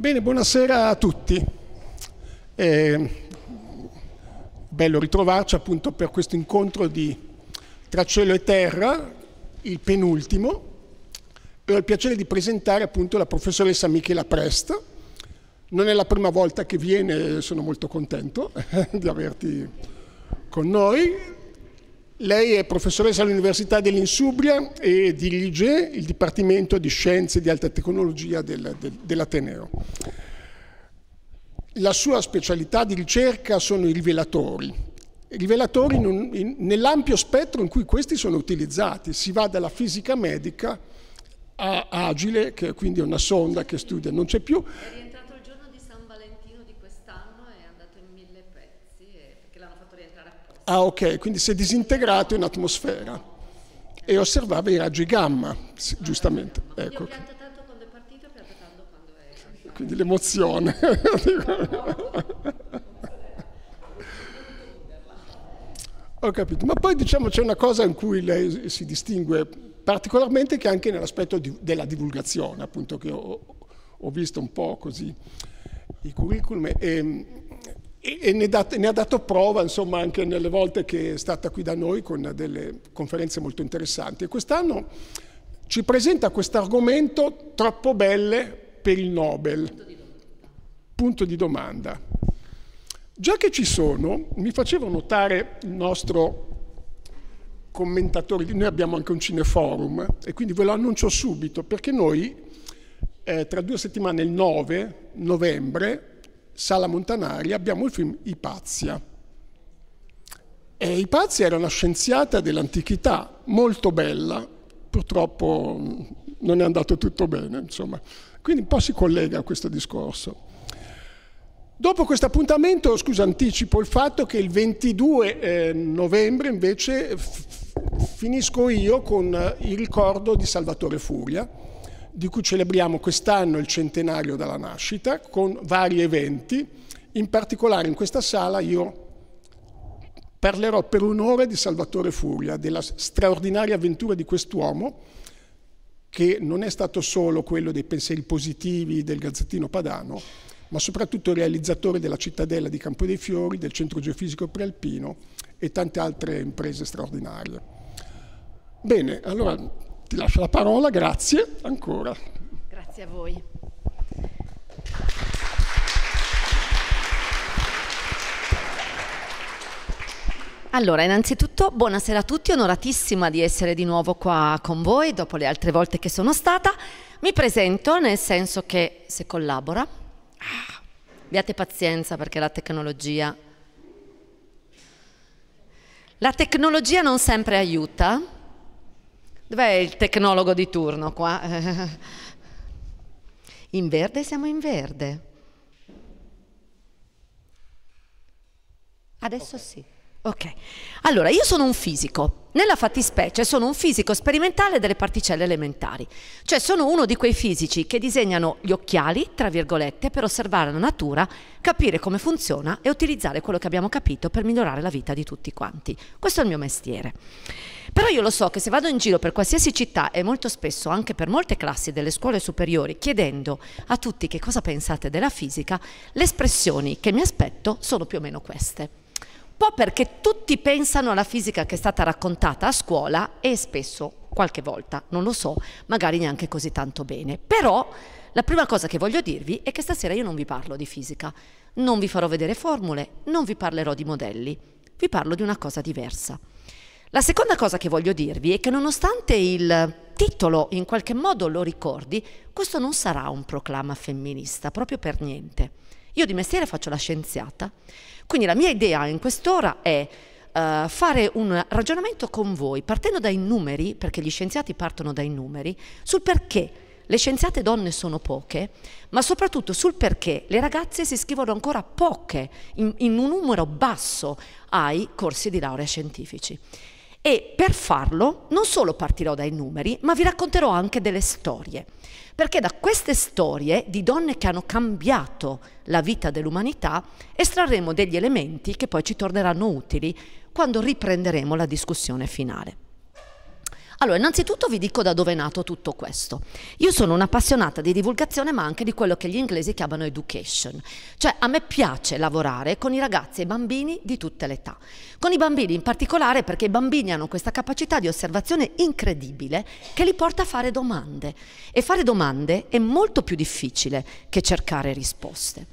Bene, buonasera a tutti. È eh, bello ritrovarci appunto per questo incontro di Tra cielo e terra, il penultimo. E ho il piacere di presentare appunto la professoressa Michela Prest. Non è la prima volta che viene, sono molto contento di averti con noi. Lei è professoressa all'Università dell'Insubria e dirige il Dipartimento di Scienze di Alta Tecnologia del, del, dell'Ateneo. La sua specialità di ricerca sono i rivelatori, rivelatori nell'ampio spettro in cui questi sono utilizzati. Si va dalla fisica medica a Agile, che quindi è una sonda che studia, non c'è più, Ah ok, quindi si è disintegrato in atmosfera e osservava i raggi gamma, sì, giustamente. Ecco. tanto quando è partito e tanto quando è... Quindi l'emozione. Ho capito, ma poi diciamo c'è una cosa in cui lei si distingue particolarmente che anche nell'aspetto di, della divulgazione, appunto che ho, ho, visto un po' così i curriculum. E, ehm, e ne, dat- ne, ha dato prova insomma, anche nelle volte che è stata qui da noi con delle conferenze molto interessanti. E quest'anno ci presenta questo argomento troppo belle per il Nobel. Punto di domanda. Già che ci sono, mi faceva notare il nostro commentatore, noi abbiamo anche un cineforum e quindi ve lo annuncio subito perché noi eh, tra due settimane, il 9 novembre, Sala Montanari abbiamo il film Ipazia. E Ipazia era una scienziata dell'antichità, molto bella, purtroppo mm, non è andato tutto bene, insomma. Quindi un po' si collega a questo discorso. Dopo questo appuntamento, scusa, anticipo il fatto che il 22 eh, novembre invece finisco io con eh, il ricordo di Salvatore Furia, di cui celebriamo quest'anno il centenario dalla nascita con vari eventi. In particolare in questa sala io parlerò per un'ora di Salvatore Furia, della straordinaria avventura di quest'uomo che non è stato solo quello dei pensieri positivi del Gazzettino Padano, ma soprattutto realizzatore della cittadella di Campo dei Fiori, del centro geofisico prealpino e tante altre imprese straordinarie. Bene, allora ti lascio la parola, grazie ancora. Grazie a voi. Allora, innanzitutto buonasera a tutti, onoratissima di essere di nuovo qua con voi dopo le altre volte che sono stata. Mi presento nel senso che se collabora, ah, abbiate pazienza perché la tecnologia... La tecnologia non sempre aiuta, Dov'è il tecnologo di turno qua? In verde siamo in verde. Adesso okay. sì. Ok, allora io sono un fisico, nella fattispecie sono un fisico sperimentale delle particelle elementari, cioè sono uno di quei fisici che disegnano gli occhiali, tra virgolette, per osservare la natura, capire come funziona e utilizzare quello che abbiamo capito per migliorare la vita di tutti quanti. Questo è il mio mestiere. Però io lo so che se vado in giro per qualsiasi città e molto spesso anche per molte classi delle scuole superiori chiedendo a tutti che cosa pensate della fisica, le espressioni che mi aspetto sono più o meno queste po' perché tutti pensano alla fisica che è stata raccontata a scuola e spesso, qualche volta, non lo so, magari neanche così tanto bene. Però la prima cosa che voglio dirvi è che stasera io non vi parlo di fisica, non vi farò vedere formule, non vi parlerò di modelli, vi parlo di una cosa diversa. La seconda cosa che voglio dirvi è che nonostante il titolo in qualche modo lo ricordi, questo non sarà un proclama femminista, proprio per niente. Io di mestiere faccio la scienziata quindi la mia idea in quest'ora è uh, fare un ragionamento con voi, partendo dai numeri, perché gli scienziati partono dai numeri, sul perché le scienziate donne sono poche, ma soprattutto sul perché le ragazze si iscrivono ancora poche, in, in un numero basso, ai corsi di laurea scientifici e per farlo non solo partirò dai numeri, ma vi racconterò anche delle storie, perché da queste storie di donne che hanno cambiato la vita dell'umanità estrarremo degli elementi che poi ci torneranno utili quando riprenderemo la discussione finale. Allora, innanzitutto vi dico da dove è nato tutto questo. Io sono un'appassionata di divulgazione, ma anche di quello che gli inglesi chiamano education. Cioè, a me piace lavorare con i ragazzi e i bambini di tutte le età. Con i bambini in particolare perché i bambini hanno questa capacità di osservazione incredibile che li porta a fare domande. E fare domande è molto più difficile che cercare risposte.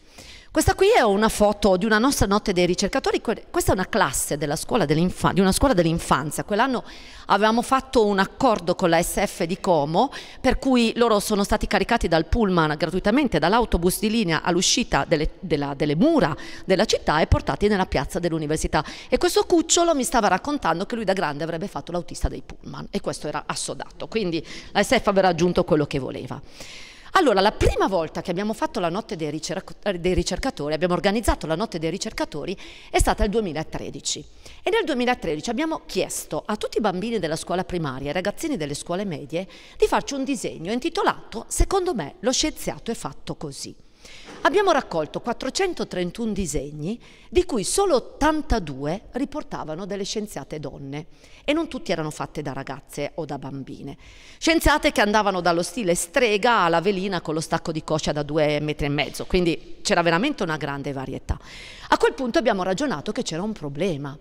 Questa qui è una foto di una nostra notte dei ricercatori, questa è una classe scuola di una scuola dell'infanzia. Quell'anno avevamo fatto un accordo con la SF di Como per cui loro sono stati caricati dal pullman gratuitamente, dall'autobus di linea all'uscita delle, delle, mura della città e portati nella piazza dell'università. E questo cucciolo mi stava raccontando che lui da grande avrebbe fatto l'autista dei pullman e questo era assodato, quindi la SF aveva raggiunto quello che voleva. Allora, la prima volta che abbiamo fatto la notte dei, eh, dei ricercatori, abbiamo organizzato la notte dei ricercatori, è stata il 2013. E nel 2013 abbiamo chiesto a tutti i bambini della scuola primaria ai ragazzini delle scuole medie di farci un disegno intitolato Secondo me lo scienziato è fatto così abbiamo raccolto 431 disegni, di cui solo 82 riportavano delle scienziate donne e non tutti erano fatte da ragazze o da bambine. Scienziate che andavano dallo stile strega alla velina con lo stacco di coscia da due metri e mezzo, quindi c'era veramente una grande varietà. A quel punto abbiamo ragionato che c'era un problema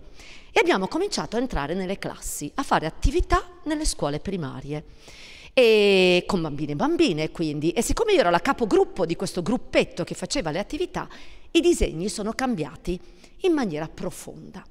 e abbiamo cominciato a entrare nelle classi, a fare attività nelle scuole primarie e con bambini e bambine quindi. E siccome io ero la capogruppo di questo gruppetto che faceva le attività, i disegni sono cambiati in maniera profonda.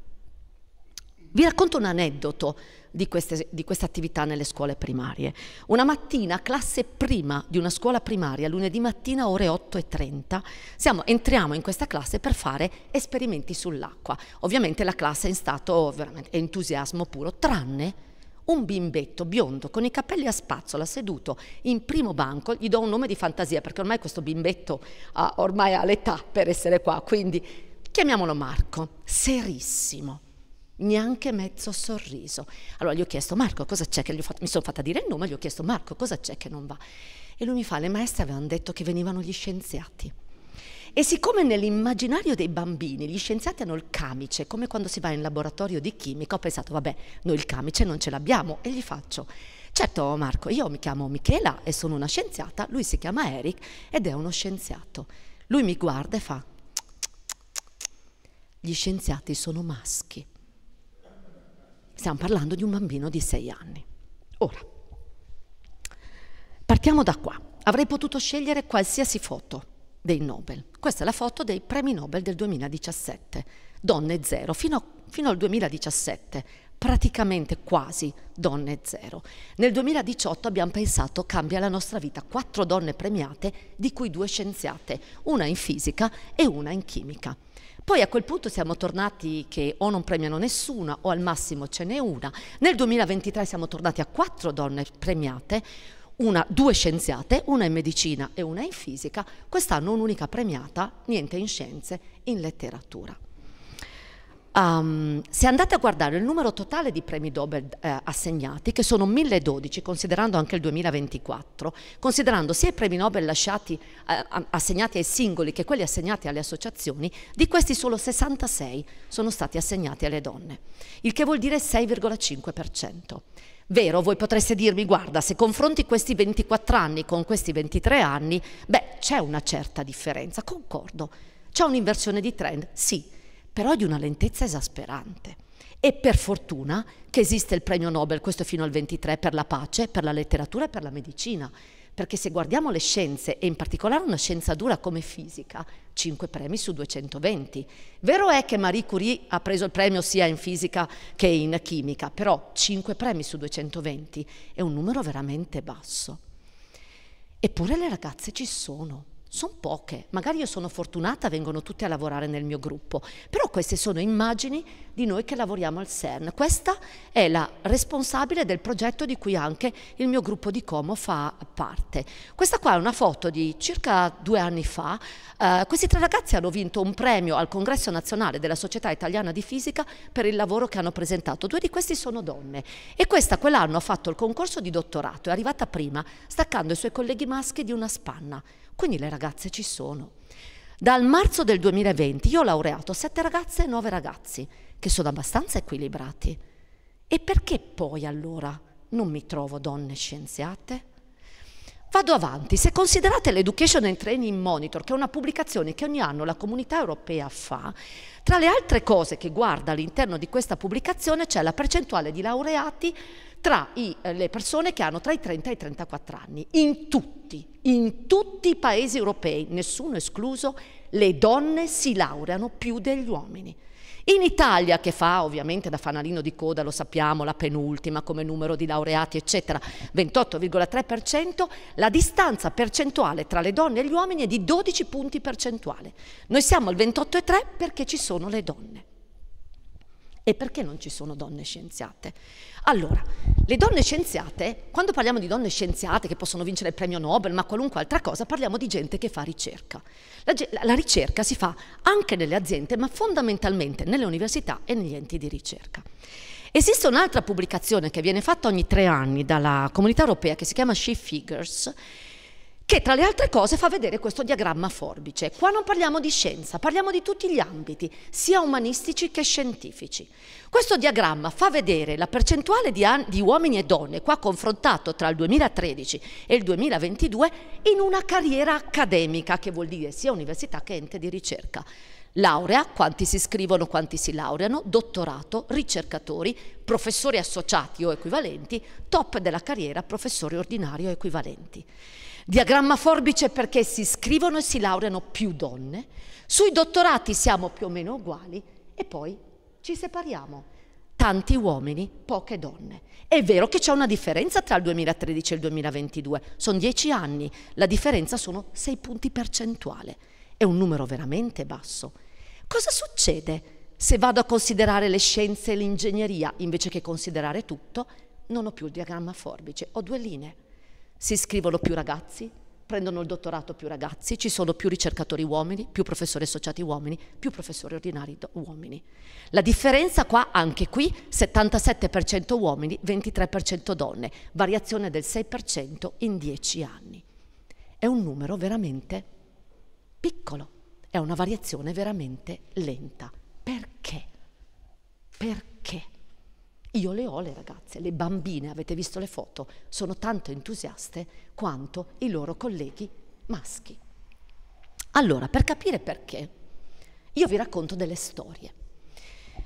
Vi racconto un aneddoto di, queste, di questa attività nelle scuole primarie. Una mattina, classe prima di una scuola primaria, lunedì mattina ore 8 8.30, siamo, entriamo in questa classe per fare esperimenti sull'acqua. Ovviamente la classe è in stato veramente entusiasmo puro, tranne un bimbetto biondo con i capelli a spazzola seduto in primo banco, gli do un nome di fantasia perché ormai questo bimbetto ha, ormai ha l'età per essere qua, quindi chiamiamolo Marco, serissimo neanche mezzo sorriso. Allora gli ho chiesto Marco cosa c'è che fatto, mi sono fatta dire il nome, gli ho chiesto Marco cosa c'è che non va. E lui mi fa, le maestre avevano detto che venivano gli scienziati. E siccome nell'immaginario dei bambini gli scienziati hanno il camice, come quando si va in laboratorio di chimica, ho pensato, vabbè, noi il camice non ce l'abbiamo e gli faccio. Certo Marco, io mi chiamo Michela e sono una scienziata, lui si chiama Eric ed è uno scienziato. Lui mi guarda e fa, gli scienziati sono maschi. Stiamo parlando di un bambino di sei anni. Ora, partiamo da qua. Avrei potuto scegliere qualsiasi foto dei Nobel. Questa è la foto dei premi Nobel del 2017. Donne zero, fino, fino al 2017 praticamente quasi donne zero. Nel 2018 abbiamo pensato cambia la nostra vita, quattro donne premiate, di cui due scienziate, una in fisica e una in chimica. Poi a quel punto siamo tornati che o non premiano nessuna o al massimo ce n'è una. Nel 2023 siamo tornati a quattro donne premiate, una, due scienziate, una in medicina e una in fisica, quest'anno un'unica premiata, niente in scienze, in letteratura. Um, se andate a guardare il numero totale di premi Nobel eh, assegnati, che sono 1012, considerando anche il 2024, considerando sia i premi Nobel lasciati, eh, assegnati ai singoli che quelli assegnati alle associazioni, di questi solo 66 sono stati assegnati alle donne, il che vuol dire 6,5%. Vero, voi potreste dirmi, guarda, se confronti questi 24 anni con questi 23 anni, beh, c'è una certa differenza, concordo. C'è un'inversione di trend, sì, però di una lentezza esasperante. E per fortuna che esiste il premio Nobel, questo fino al 23, per la pace, per la letteratura e per la medicina. Perché se guardiamo le scienze, e in particolare una scienza dura come fisica, 5 premi su 220. Vero è che Marie Curie ha preso il premio sia in fisica che in chimica, però 5 premi su 220 è un numero veramente basso. Eppure le ragazze ci sono sono poche, magari io sono fortunata, vengono tutte a lavorare nel mio gruppo, però queste sono immagini di noi che lavoriamo al CERN. Questa è la responsabile del progetto di cui anche il mio gruppo di Como fa parte. Questa qua è una foto di circa due anni fa, eh, questi tre ragazzi hanno vinto un premio al Congresso Nazionale della Società Italiana di Fisica per il lavoro che hanno presentato, due di questi sono donne e questa quell'anno ha fatto il concorso di dottorato, è arrivata prima staccando i suoi colleghi maschi di una spanna. Quindi le ragazze ci sono. Dal marzo del 2020 io ho laureato sette ragazze e nove ragazzi, che sono abbastanza equilibrati. E perché poi allora non mi trovo donne scienziate? Vado avanti, se considerate l'Education and Training Monitor, che è una pubblicazione che ogni anno la comunità europea fa, tra le altre cose che guarda all'interno di questa pubblicazione c'è la percentuale di laureati tra i, eh, le persone che hanno tra i 30 e i 34 anni, in tutti, in tutti i paesi europei, nessuno escluso, le donne si laureano più degli uomini. In Italia, che fa ovviamente da fanalino di coda, lo sappiamo, la penultima come numero di laureati, eccetera, 28,3%, la distanza percentuale tra le donne e gli uomini è di 12 punti percentuali. Noi siamo al 28,3 perché ci sono le donne. E perché non ci sono donne scienziate? Allora, le donne scienziate, quando parliamo di donne scienziate che possono vincere il premio Nobel, ma qualunque altra cosa, parliamo di gente che fa ricerca. La, la ricerca si fa anche nelle aziende, ma fondamentalmente nelle università e negli enti di ricerca. Esiste un'altra pubblicazione che viene fatta ogni tre anni dalla comunità europea che si chiama She Figures, che tra le altre cose fa vedere questo diagramma forbice. Qua non parliamo di scienza, parliamo di tutti gli ambiti, sia umanistici che scientifici. Questo diagramma fa vedere la percentuale di, di, uomini e donne qua confrontato tra il 2013 e il 2022 in una carriera accademica, che vuol dire sia università che ente di ricerca. Laurea, quanti si iscrivono, quanti si laureano, dottorato, ricercatori, professori associati o equivalenti, top della carriera, professori ordinari o equivalenti. Diagramma forbice perché si iscrivono e si laureano più donne, sui dottorati siamo più o meno uguali e poi ci separiamo. Tanti uomini, poche donne. È vero che c'è una differenza tra il 2013 e il 2022, sono dieci anni, la differenza sono sei punti percentuale, è un numero veramente basso. Cosa succede se vado a considerare le scienze e l'ingegneria invece che considerare tutto? Non ho più il diagramma forbice, ho due linee. Si iscrivono più ragazzi, prendono il dottorato più ragazzi, ci sono più ricercatori uomini, più professori associati uomini, più professori ordinari uomini. La differenza qua, anche qui, 77% uomini, 23% donne, variazione del 6% in 10 anni. È un numero veramente piccolo, è una variazione veramente lenta. Perché? Perché? Io le ho le ragazze, le bambine, avete visto le foto, sono tanto entusiaste quanto i loro colleghi maschi. Allora, per capire perché, io vi racconto delle storie.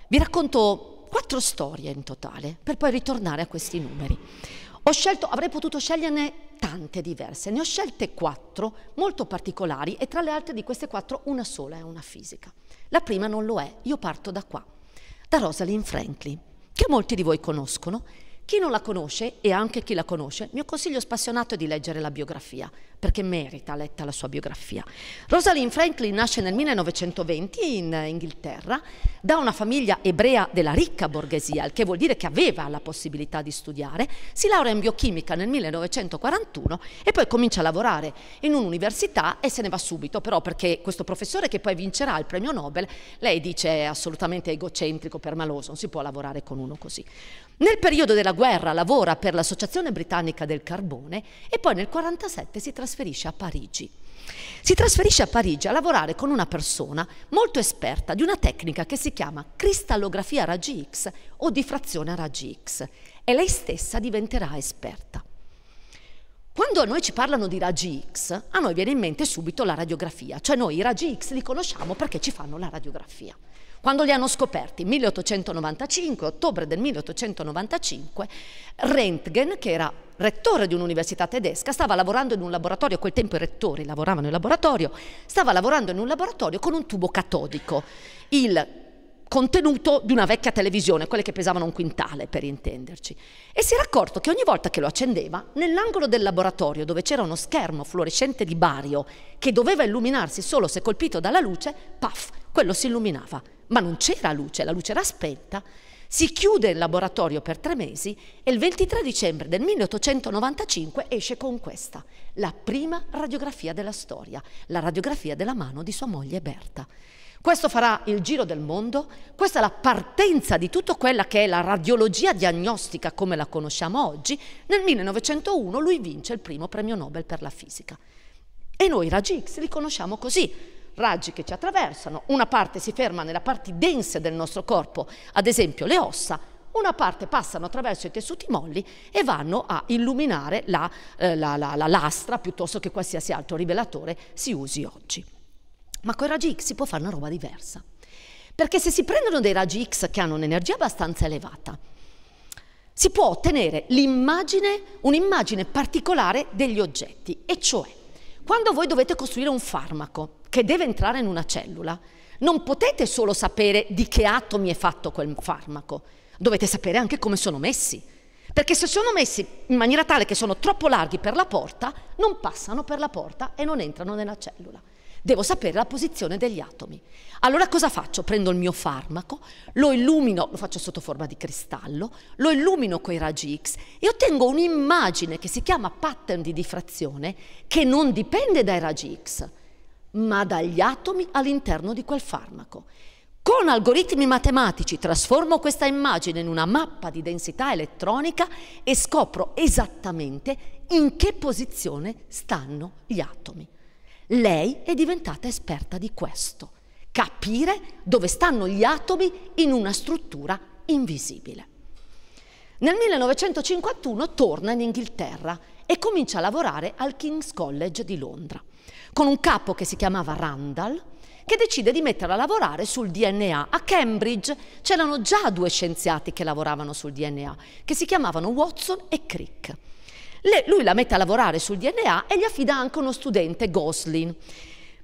Vi racconto quattro storie in totale, per poi ritornare a questi numeri. Scelto, avrei potuto sceglierne tante diverse, ne ho scelte quattro molto particolari e tra le altre di queste quattro una sola è una fisica. La prima non lo è, io parto da qua, da Rosalind Franklin che molti di voi conoscono chi non la conosce e anche chi la conosce, mio consiglio spassionato è di leggere la biografia, perché merita letta la sua biografia. Rosalind Franklin nasce nel 1920 in Inghilterra da una famiglia ebrea della ricca borghesia, il che vuol dire che aveva la possibilità di studiare, si laurea in biochimica nel 1941 e poi comincia a lavorare in un'università e se ne va subito, però perché questo professore che poi vincerà il premio Nobel, lei dice è assolutamente egocentrico, permaloso, non si può lavorare con uno così. Nel periodo della guerra lavora per l'Associazione Britannica del Carbone e poi nel 1947 si trasferisce a Parigi. Si trasferisce a Parigi a lavorare con una persona molto esperta di una tecnica che si chiama cristallografia a raggi X o diffrazione a raggi X e lei stessa diventerà esperta. Quando a noi ci parlano di raggi X, a noi viene in mente subito la radiografia, cioè noi i raggi X li conosciamo perché ci fanno la radiografia. Quando li hanno scoperti, 1895, ottobre del 1895, Rentgen, che era rettore di un'università tedesca, stava lavorando in un laboratorio, a quel tempo i rettori lavoravano in laboratorio, stava lavorando in un laboratorio con un tubo catodico, il contenuto di una vecchia televisione, quelle che pesavano un quintale per intenderci, e si era accorto che ogni volta che lo accendeva, nell'angolo del laboratorio dove c'era uno schermo fluorescente di bario che doveva illuminarsi solo se colpito dalla luce, paf, quello si illuminava ma non c'era luce, la luce era spenta, si chiude il laboratorio per tre mesi e il 23 dicembre del 1895 esce con questa, la prima radiografia della storia, la radiografia della mano di sua moglie Berta. Questo farà il giro del mondo, questa è la partenza di tutta quella che è la radiologia diagnostica come la conosciamo oggi. Nel 1901 lui vince il primo premio Nobel per la fisica. E noi Raggi X li conosciamo così, raggi che ci attraversano, una parte si ferma nella parte dense del nostro corpo, ad esempio le ossa, una parte passano attraverso i tessuti molli e vanno a illuminare la, eh, la, la, la lastra piuttosto che qualsiasi altro rivelatore si usi oggi. Ma con i raggi X si può fare una roba diversa, perché se si prendono dei raggi X che hanno un'energia abbastanza elevata, si può ottenere l'immagine, un'immagine particolare degli oggetti, e cioè quando voi dovete costruire un farmaco, che deve entrare in una cellula. Non potete solo sapere di che atomi è fatto quel farmaco, dovete sapere anche come sono messi. Perché se sono messi in maniera tale che sono troppo larghi per la porta, non passano per la porta e non entrano nella cellula. Devo sapere la posizione degli atomi. Allora cosa faccio? Prendo il mio farmaco, lo illumino, lo faccio sotto forma di cristallo, lo illumino con i raggi X e ottengo un'immagine che si chiama pattern di diffrazione che non dipende dai raggi X, ma dagli atomi all'interno di quel farmaco. Con algoritmi matematici trasformo questa immagine in una mappa di densità elettronica e scopro esattamente in che posizione stanno gli atomi. Lei è diventata esperta di questo, capire dove stanno gli atomi in una struttura invisibile. Nel 1951 torna in Inghilterra e comincia a lavorare al King's College di Londra con un capo che si chiamava Randall, che decide di metterla a lavorare sul DNA. A Cambridge c'erano già due scienziati che lavoravano sul DNA, che si chiamavano Watson e Crick. Le, lui la mette a lavorare sul DNA e gli affida anche uno studente, Goslin.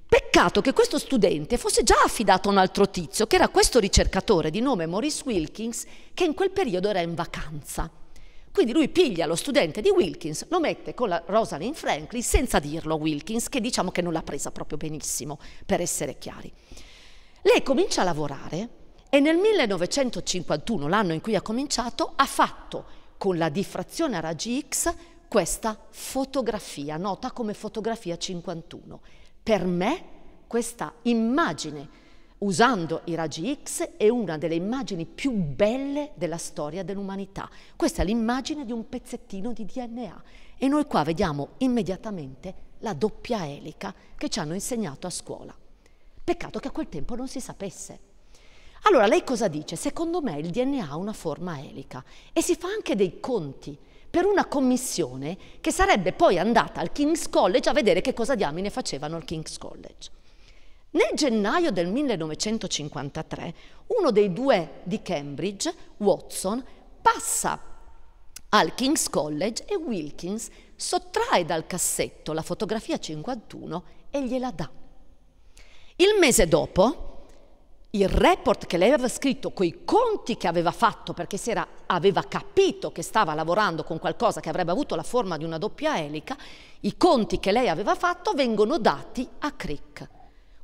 Peccato che questo studente fosse già affidato a un altro tizio, che era questo ricercatore di nome Maurice Wilkins, che in quel periodo era in vacanza. Quindi lui piglia lo studente di Wilkins, lo mette con la Rosalind Franklin senza dirlo a Wilkins, che diciamo che non l'ha presa proprio benissimo, per essere chiari. Lei comincia a lavorare e nel 1951, l'anno in cui ha cominciato, ha fatto con la diffrazione a raggi X questa fotografia, nota come fotografia 51. Per me questa immagine usando i raggi X è una delle immagini più belle della storia dell'umanità. Questa è l'immagine di un pezzettino di DNA e noi qua vediamo immediatamente la doppia elica che ci hanno insegnato a scuola. Peccato che a quel tempo non si sapesse. Allora lei cosa dice? Secondo me il DNA ha una forma elica e si fa anche dei conti per una commissione che sarebbe poi andata al King's College a vedere che cosa diamine facevano al King's College. Nel gennaio del 1953 uno dei due di Cambridge, Watson, passa al King's College e Wilkins sottrae dal cassetto la fotografia 51 e gliela dà. Il mese dopo, il report che lei aveva scritto coi conti che aveva fatto perché era, aveva capito che stava lavorando con qualcosa che avrebbe avuto la forma di una doppia elica, i conti che lei aveva fatto vengono dati a Crick.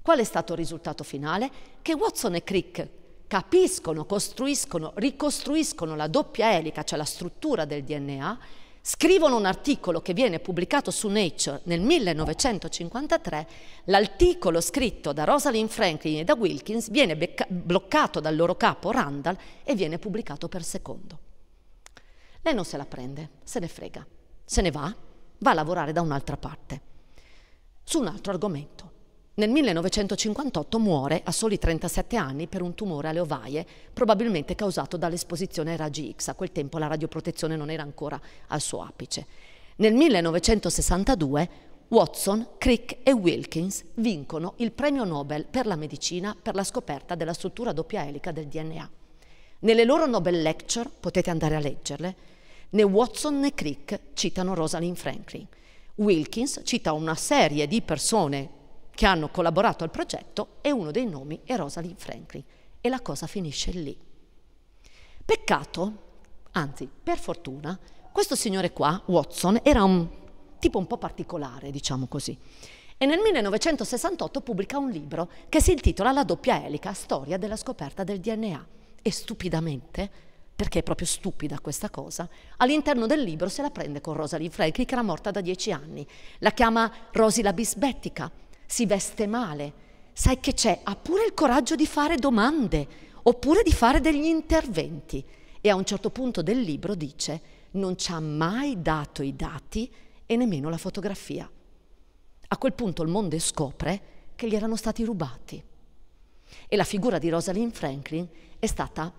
Qual è stato il risultato finale? Che Watson e Crick capiscono, costruiscono, ricostruiscono la doppia elica, cioè la struttura del DNA, scrivono un articolo che viene pubblicato su Nature nel 1953, l'articolo scritto da Rosalind Franklin e da Wilkins viene becca- bloccato dal loro capo Randall e viene pubblicato per secondo. Lei non se la prende, se ne frega, se ne va, va a lavorare da un'altra parte, su un altro argomento. Nel 1958 muore a soli 37 anni per un tumore alle ovaie, probabilmente causato dall'esposizione ai raggi X. A quel tempo la radioprotezione non era ancora al suo apice. Nel 1962 Watson, Crick e Wilkins vincono il premio Nobel per la medicina per la scoperta della struttura doppia elica del DNA. Nelle loro Nobel Lecture, potete andare a leggerle, né Watson né Crick citano Rosalind Franklin. Wilkins cita una serie di persone che hanno collaborato al progetto e uno dei nomi è Rosalind Franklin. E la cosa finisce lì. Peccato, anzi per fortuna, questo signore qua, Watson, era un tipo un po' particolare, diciamo così. E nel 1968 pubblica un libro che si intitola La doppia elica, storia della scoperta del DNA. E stupidamente perché è proprio stupida questa cosa, all'interno del libro se la prende con Rosalind Franklin che era morta da dieci anni. La chiama Rosy la bisbettica, si veste male. Sai che c'è? Ha pure il coraggio di fare domande oppure di fare degli interventi. E a un certo punto del libro dice non ci ha mai dato i dati e nemmeno la fotografia. A quel punto il mondo scopre che gli erano stati rubati. E la figura di Rosalind Franklin è stata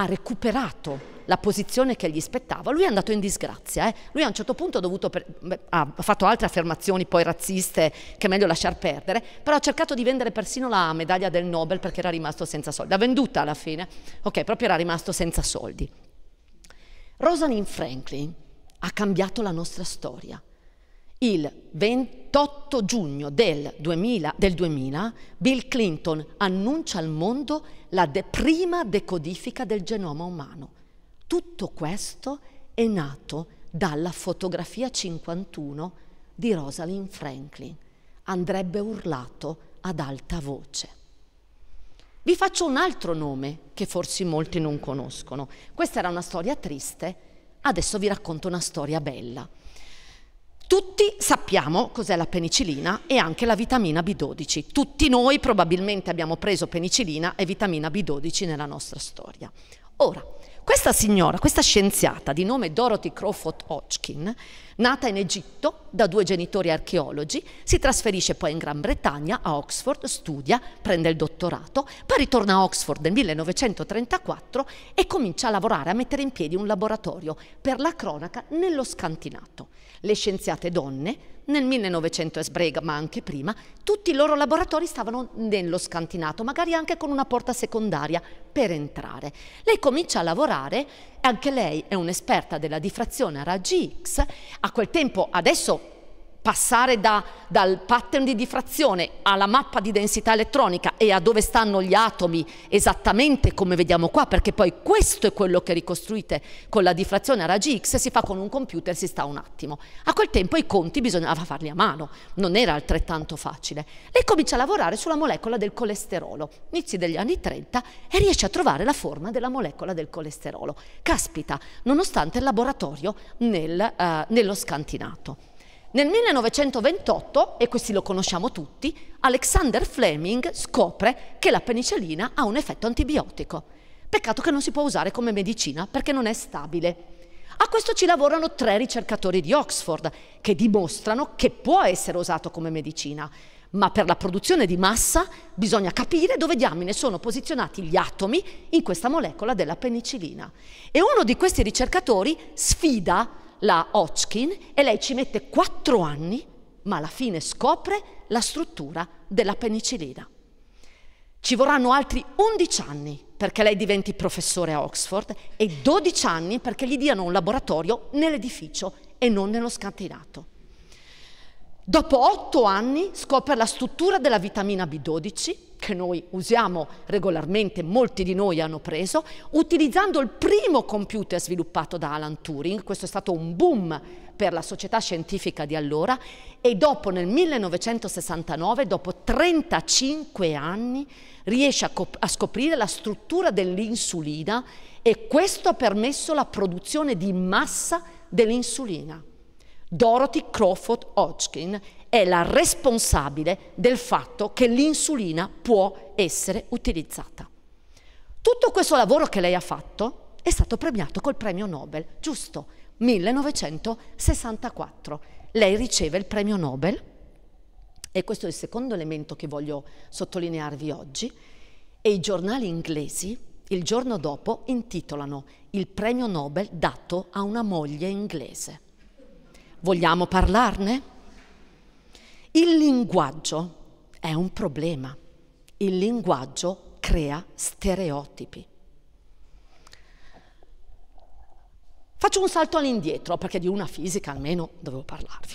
ha recuperato la posizione che gli spettava, lui è andato in disgrazia. Eh? Lui a un certo punto ha, per... ha, fatto altre affermazioni poi razziste che è meglio lasciar perdere, però ha cercato di vendere persino la medaglia del Nobel perché era rimasto senza soldi. L'ha venduta alla fine, ok, proprio era rimasto senza soldi. Rosalind Franklin ha cambiato la nostra storia. Il 28 giugno del 2000, del 2000 Bill Clinton annuncia al mondo la de prima decodifica del genoma umano. Tutto questo è nato dalla fotografia 51 di Rosalind Franklin. Andrebbe urlato ad alta voce. Vi faccio un altro nome che forse molti non conoscono. Questa era una storia triste, adesso vi racconto una storia bella. Tutti sappiamo cos'è la penicillina e anche la vitamina B12. Tutti noi probabilmente abbiamo preso penicillina e vitamina B12 nella nostra storia. Ora, questa signora, questa scienziata di nome Dorothy Crawford Hodgkin, nata in Egitto da due genitori archeologi, si trasferisce poi in Gran Bretagna, a Oxford, studia, prende il dottorato, poi ritorna a Oxford nel 1934 e comincia a lavorare, a mettere in piedi un laboratorio per la cronaca nello scantinato. Le scienziate donne, nel 1900 a Sbrega, ma anche prima, tutti i loro laboratori stavano nello scantinato, magari anche con una porta secondaria per entrare. Lei comincia a lavorare, anche lei è un'esperta della diffrazione a raggi X, a quel tempo adesso passare da, dal pattern di diffrazione alla mappa di densità elettronica e a dove stanno gli atomi esattamente come vediamo qua, perché poi questo è quello che ricostruite con la diffrazione a raggi X, si fa con un computer, si sta un attimo. A quel tempo i conti bisognava farli a mano, non era altrettanto facile. Lei comincia a lavorare sulla molecola del colesterolo, inizi degli anni 30 e riesce a trovare la forma della molecola del colesterolo. Caspita, nonostante il laboratorio nel, eh, nello scantinato. Nel 1928, e questi lo conosciamo tutti, Alexander Fleming scopre che la penicillina ha un effetto antibiotico. Peccato che non si può usare come medicina perché non è stabile. A questo ci lavorano tre ricercatori di Oxford che dimostrano che può essere usato come medicina, ma per la produzione di massa bisogna capire dove diamine sono posizionati gli atomi in questa molecola della penicillina. E uno di questi ricercatori sfida la Hodgkin e lei ci mette quattro anni, ma alla fine scopre la struttura della penicillina. Ci vorranno altri 11 anni perché lei diventi professore a Oxford e 12 anni perché gli diano un laboratorio nell'edificio e non nello scantinato. Dopo otto anni scopre la struttura della vitamina B12 che noi usiamo regolarmente, molti di noi hanno preso, utilizzando il primo computer sviluppato da Alan Turing, questo è stato un boom per la società scientifica di allora, e dopo nel 1969, dopo 35 anni, riesce a, a scoprire la struttura dell'insulina e questo ha permesso la produzione di massa dell'insulina. Dorothy Crawford Hodgkin è la responsabile del fatto che l'insulina può essere utilizzata. Tutto questo lavoro che lei ha fatto è stato premiato col premio Nobel, giusto, 1964. Lei riceve il premio Nobel e questo è il secondo elemento che voglio sottolinearvi oggi e i giornali inglesi il giorno dopo intitolano Il premio Nobel dato a una moglie inglese. Vogliamo parlarne? Il linguaggio è un problema. Il linguaggio crea stereotipi. Faccio un salto all'indietro, perché di una fisica almeno dovevo parlarvi.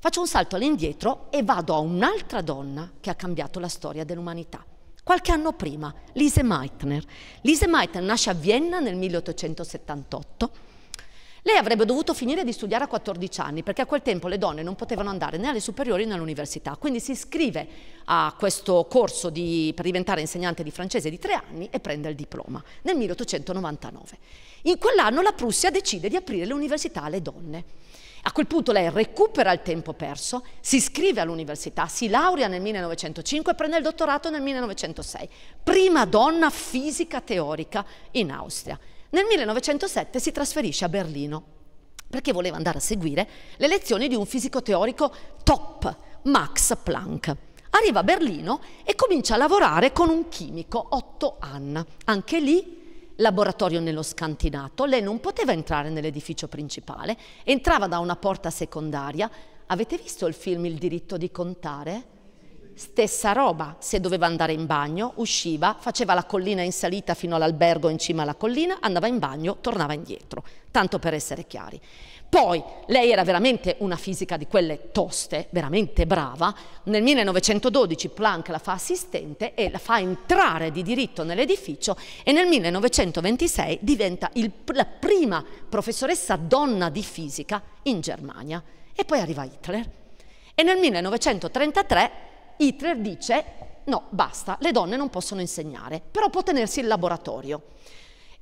Faccio un salto all'indietro e vado a un'altra donna che ha cambiato la storia dell'umanità. Qualche anno prima, Lise Meitner. Lise Meitner nasce a Vienna nel 1878 lei avrebbe dovuto finire di studiare a 14 anni perché a quel tempo le donne non potevano andare né alle superiori né all'università, quindi si iscrive a questo corso di, per diventare insegnante di francese di tre anni e prende il diploma nel 1899. In quell'anno la Prussia decide di aprire le università alle donne. A quel punto lei recupera il tempo perso, si iscrive all'università, si laurea nel 1905 e prende il dottorato nel 1906, prima donna fisica teorica in Austria. Nel 1907 si trasferisce a Berlino perché voleva andare a seguire le lezioni di un fisico teorico top, Max Planck. Arriva a Berlino e comincia a lavorare con un chimico, Otto Anna. Anche lì laboratorio nello scantinato, lei non poteva entrare nell'edificio principale, entrava da una porta secondaria. Avete visto il film Il diritto di contare? Stessa roba, se doveva andare in bagno, usciva, faceva la collina in salita fino all'albergo in cima alla collina, andava in bagno, tornava indietro, tanto per essere chiari. Poi lei era veramente una fisica di quelle toste, veramente brava. Nel 1912 Planck la fa assistente e la fa entrare di diritto nell'edificio e nel 1926 diventa il, la prima professoressa donna di fisica in Germania. E poi arriva Hitler. E nel 1933 Hitler dice no, basta, le donne non possono insegnare, però può tenersi il laboratorio.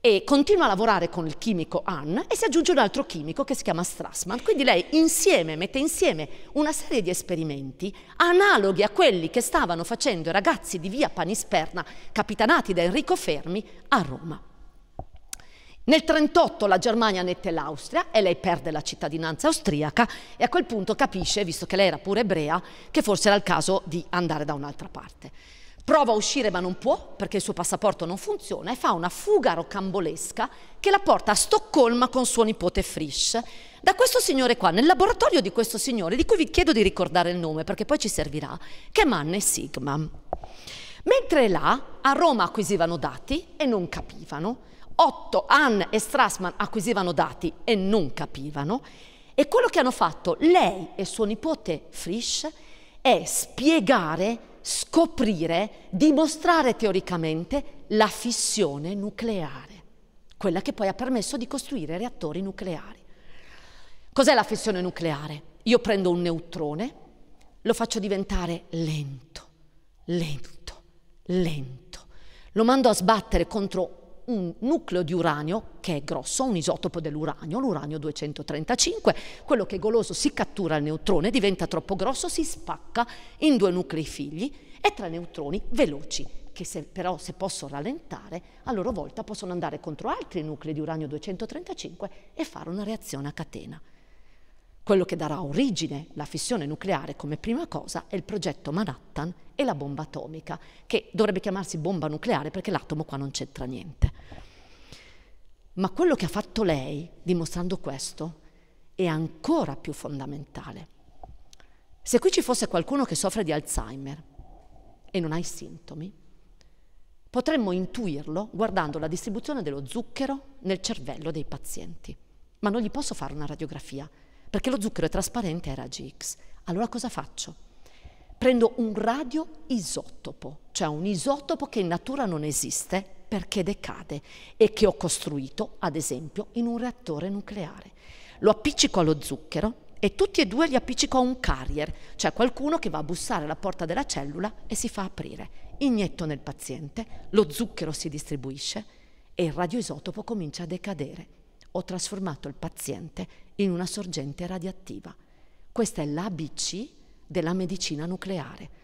E continua a lavorare con il chimico Hahn e si aggiunge un altro chimico che si chiama Strassman. Quindi lei insieme, mette insieme una serie di esperimenti analoghi a quelli che stavano facendo i ragazzi di via Panisperna, capitanati da Enrico Fermi, a Roma. Nel 1938 la Germania annette l'Austria e lei perde la cittadinanza austriaca e a quel punto capisce, visto che lei era pure ebrea, che forse era il caso di andare da un'altra parte. Prova a uscire ma non può perché il suo passaporto non funziona e fa una fuga rocambolesca che la porta a Stoccolma con suo nipote Frisch. Da questo signore qua, nel laboratorio di questo signore, di cui vi chiedo di ricordare il nome perché poi ci servirà, che è Manne Sigma. Mentre là a Roma acquisivano dati e non capivano, Otto, Hahn e Strassman acquisivano dati e non capivano e quello che hanno fatto lei e suo nipote Frisch è spiegare, scoprire, dimostrare teoricamente la fissione nucleare, quella che poi ha permesso di costruire reattori nucleari. Cos'è la fissione nucleare? Io prendo un neutrone, lo faccio diventare lento, lento, lento, lo mando a sbattere contro un nucleo di uranio che è grosso, un isotopo dell'uranio, l'uranio 235, quello che è goloso si cattura al neutrone, diventa troppo grosso, si spacca in due nuclei figli e tre neutroni veloci che se, però se possono rallentare, a loro volta possono andare contro altri nuclei di uranio 235 e fare una reazione a catena. Quello che darà origine alla fissione nucleare come prima cosa è il progetto Manhattan e la bomba atomica, che dovrebbe chiamarsi bomba nucleare perché l'atomo qua non c'entra niente. Ma quello che ha fatto lei, dimostrando questo, è ancora più fondamentale. Se qui ci fosse qualcuno che soffre di Alzheimer e non ha i sintomi, potremmo intuirlo guardando la distribuzione dello zucchero nel cervello dei pazienti. Ma non gli posso fare una radiografia, perché lo zucchero è trasparente, raggi X. Allora cosa faccio? Prendo un radioisotopo, cioè un isotopo che in natura non esiste perché decade e che ho costruito, ad esempio, in un reattore nucleare. Lo appiccico allo zucchero e tutti e due li appiccico a un carrier, cioè qualcuno che va a bussare alla porta della cellula e si fa aprire. Inietto nel paziente, lo zucchero si distribuisce e il radioisotopo comincia a decadere ho trasformato il paziente in una sorgente radioattiva. Questa è l'ABC della medicina nucleare.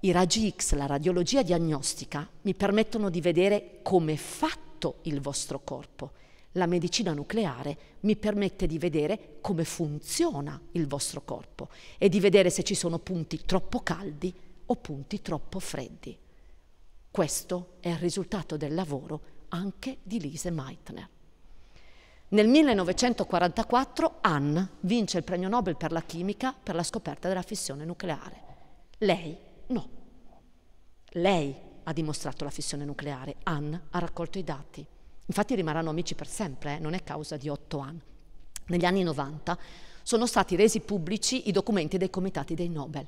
I raggi X, la radiologia diagnostica, mi permettono di vedere come è fatto il vostro corpo. La medicina nucleare mi permette di vedere come funziona il vostro corpo e di vedere se ci sono punti troppo caldi o punti troppo freddi. Questo è il risultato del lavoro anche di Lise Meitner. Nel 1944 Ann vince il premio Nobel per la chimica per la scoperta della fissione nucleare. Lei no. Lei ha dimostrato la fissione nucleare, Ann ha raccolto i dati. Infatti rimarranno amici per sempre, eh? non è causa di otto anni. Negli anni 90 sono stati resi pubblici i documenti dei comitati dei Nobel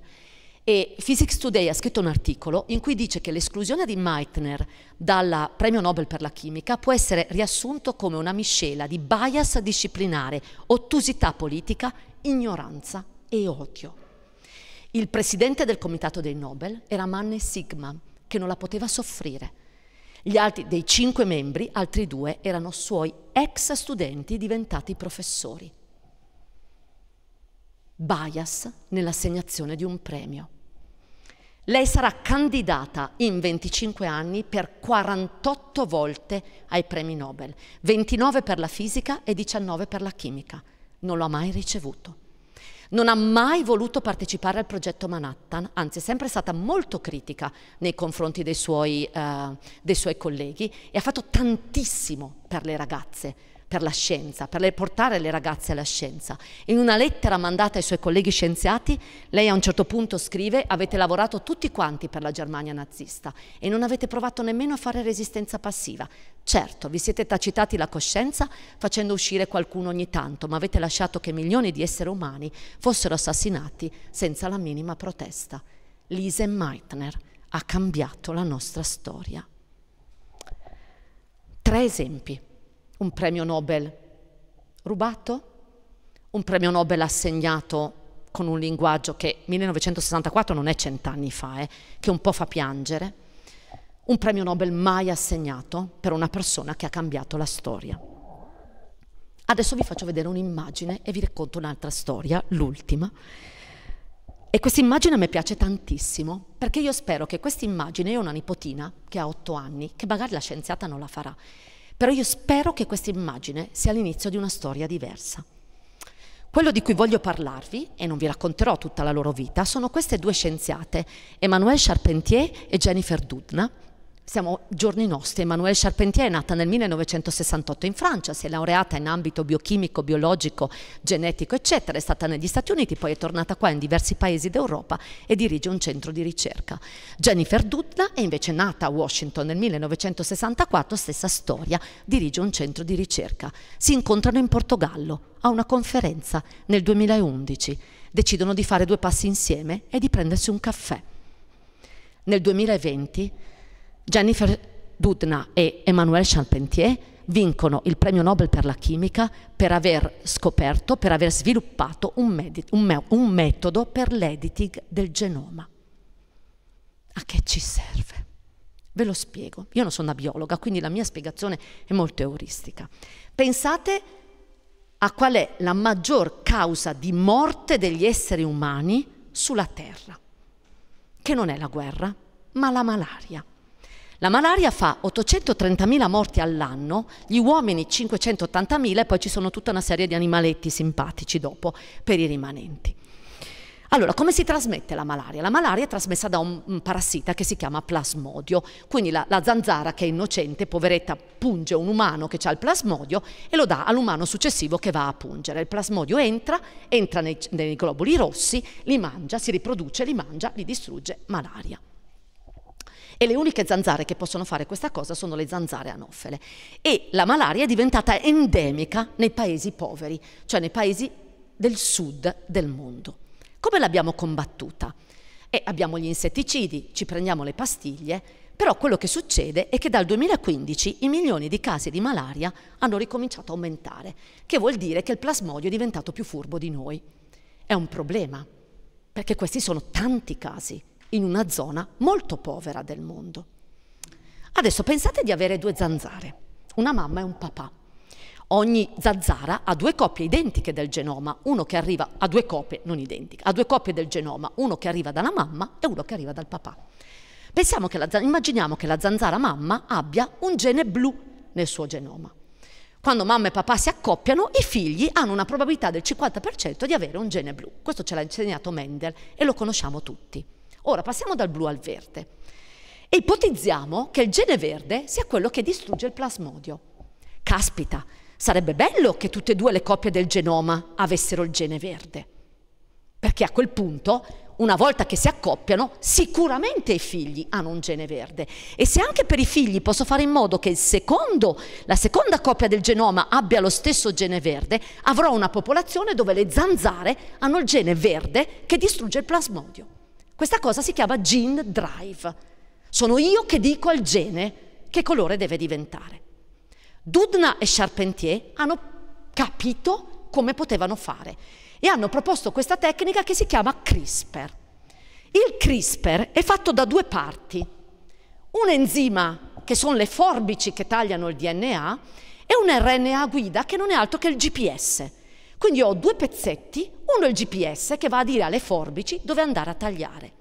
e Physics Today ha scritto un articolo in cui dice che l'esclusione di Meitner dal premio Nobel per la chimica può essere riassunto come una miscela di bias disciplinare, ottusità politica, ignoranza e odio. Il presidente del comitato dei Nobel era Manne Sigma, che non la poteva soffrire. Gli altri dei cinque membri, altri due, erano suoi ex studenti diventati professori. Bias nell'assegnazione di un premio. Lei sarà candidata in 25 anni per 48 volte ai premi Nobel, 29 per la fisica e 19 per la chimica. Non lo ha mai ricevuto. Non ha mai voluto partecipare al progetto Manhattan, anzi è sempre stata molto critica nei confronti dei suoi, eh, dei suoi colleghi e ha fatto tantissimo per le ragazze per la scienza, per le portare le ragazze alla scienza. In una lettera mandata ai suoi colleghi scienziati, lei a un certo punto scrive avete lavorato tutti quanti per la Germania nazista e non avete provato nemmeno a fare resistenza passiva. Certo, vi siete tacitati la coscienza facendo uscire qualcuno ogni tanto, ma avete lasciato che milioni di esseri umani fossero assassinati senza la minima protesta. Lise Meitner ha cambiato la nostra storia. Tre esempi un premio Nobel rubato? Un premio Nobel assegnato con un linguaggio che 1964 non è cent'anni fa, eh, che un po' fa piangere. Un premio Nobel mai assegnato per una persona che ha cambiato la storia. Adesso vi faccio vedere un'immagine e vi racconto un'altra storia, l'ultima. E questa immagine a me piace tantissimo, perché io spero che questa immagine, io ho una nipotina che ha otto anni, che magari la scienziata non la farà, però io spero che questa immagine sia l'inizio di una storia diversa. Quello di cui voglio parlarvi, e non vi racconterò tutta la loro vita, sono queste due scienziate, Emmanuelle Charpentier e Jennifer Dudna, siamo giorni nostri, Emmanuelle Charpentier è nata nel 1968 in Francia, si è laureata in ambito biochimico, biologico, genetico, eccetera, è stata negli Stati Uniti, poi è tornata qua in diversi paesi d'Europa e dirige un centro di ricerca. Jennifer Dudna è invece nata a Washington nel 1964, stessa storia, dirige un centro di ricerca. Si incontrano in Portogallo a una conferenza nel 2011, decidono di fare due passi insieme e di prendersi un caffè. Nel 2020 Jennifer Dudna e Emmanuel Charpentier vincono il premio Nobel per la chimica per aver scoperto, per aver sviluppato un, un, me un metodo per l'editing del genoma. A che ci serve? Ve lo spiego. Io non sono una biologa, quindi la mia spiegazione è molto euristica. Pensate a qual è la maggior causa di morte degli esseri umani sulla Terra, che non è la guerra, ma la malaria. La malaria fa 830.000 morti all'anno, gli uomini 580.000 e poi ci sono tutta una serie di animaletti simpatici dopo per i rimanenti. Allora, come si trasmette la malaria? La malaria è trasmessa da un, un parassita che si chiama plasmodio, quindi la, la, zanzara che è innocente, poveretta, punge un umano che ha il plasmodio e lo dà all'umano successivo che va a pungere. Il plasmodio entra, entra nei, nei globuli rossi, li mangia, si riproduce, li mangia, li distrugge, malaria e le uniche zanzare che possono fare questa cosa sono le zanzare anofele. E la malaria è diventata endemica nei paesi poveri, cioè nei paesi del sud del mondo. Come l'abbiamo combattuta? E eh, abbiamo gli insetticidi, ci prendiamo le pastiglie, però quello che succede è che dal 2015 i milioni di casi di malaria hanno ricominciato a aumentare, che vuol dire che il plasmodio è diventato più furbo di noi. È un problema, perché questi sono tanti casi in una zona molto povera del mondo. Adesso pensate di avere due zanzare, una mamma e un papà. Ogni zanzara ha due coppie identiche del genoma, uno che arriva a due copie non identiche, ha due copie del genoma, uno che arriva dalla mamma e uno che arriva dal papà. Che la, immaginiamo che la zanzara mamma abbia un gene blu nel suo genoma. Quando mamma e papà si accoppiano, i figli hanno una probabilità del 50% di avere un gene blu. Questo ce l'ha insegnato Mendel e lo conosciamo tutti. Ora passiamo dal blu al verde e ipotizziamo che il gene verde sia quello che distrugge il plasmodio. Caspita, sarebbe bello che tutte e due le coppie del genoma avessero il gene verde, perché a quel punto una volta che si accoppiano, sicuramente i figli hanno un gene verde. E se anche per i figli posso fare in modo che secondo, la seconda coppia del genoma abbia lo stesso gene verde, avrò una popolazione dove le zanzare hanno il gene verde che distrugge il plasmodio. Questa cosa si chiama gene drive. Sono io che dico al gene che colore deve diventare. Dudna e Charpentier hanno capito come potevano fare e hanno proposto questa tecnica che si chiama CRISPR. Il CRISPR è fatto da due parti, un enzima che sono le forbici che tagliano il DNA e un RNA guida che non è altro che il GPS. Quindi ho due pezzetti, uno è il GPS che va a dire alle forbici dove andare a tagliare.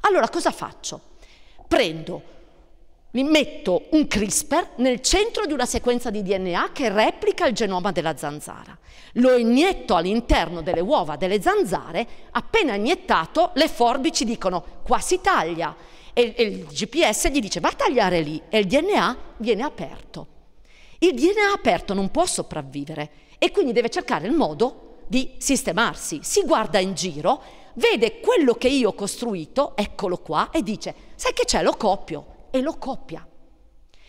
Allora cosa faccio? Prendo, metto un CRISPR nel centro di una sequenza di DNA che replica il genoma della zanzara. Lo inietto all'interno delle uova delle zanzare, appena iniettato le forbici dicono qua si taglia e, e il GPS gli dice va a tagliare lì e il DNA viene aperto. Il DNA aperto non può sopravvivere e quindi deve cercare il modo di sistemarsi. Si guarda in giro, vede quello che io ho costruito, eccolo qua, e dice, sai che c'è, lo copio, e lo copia.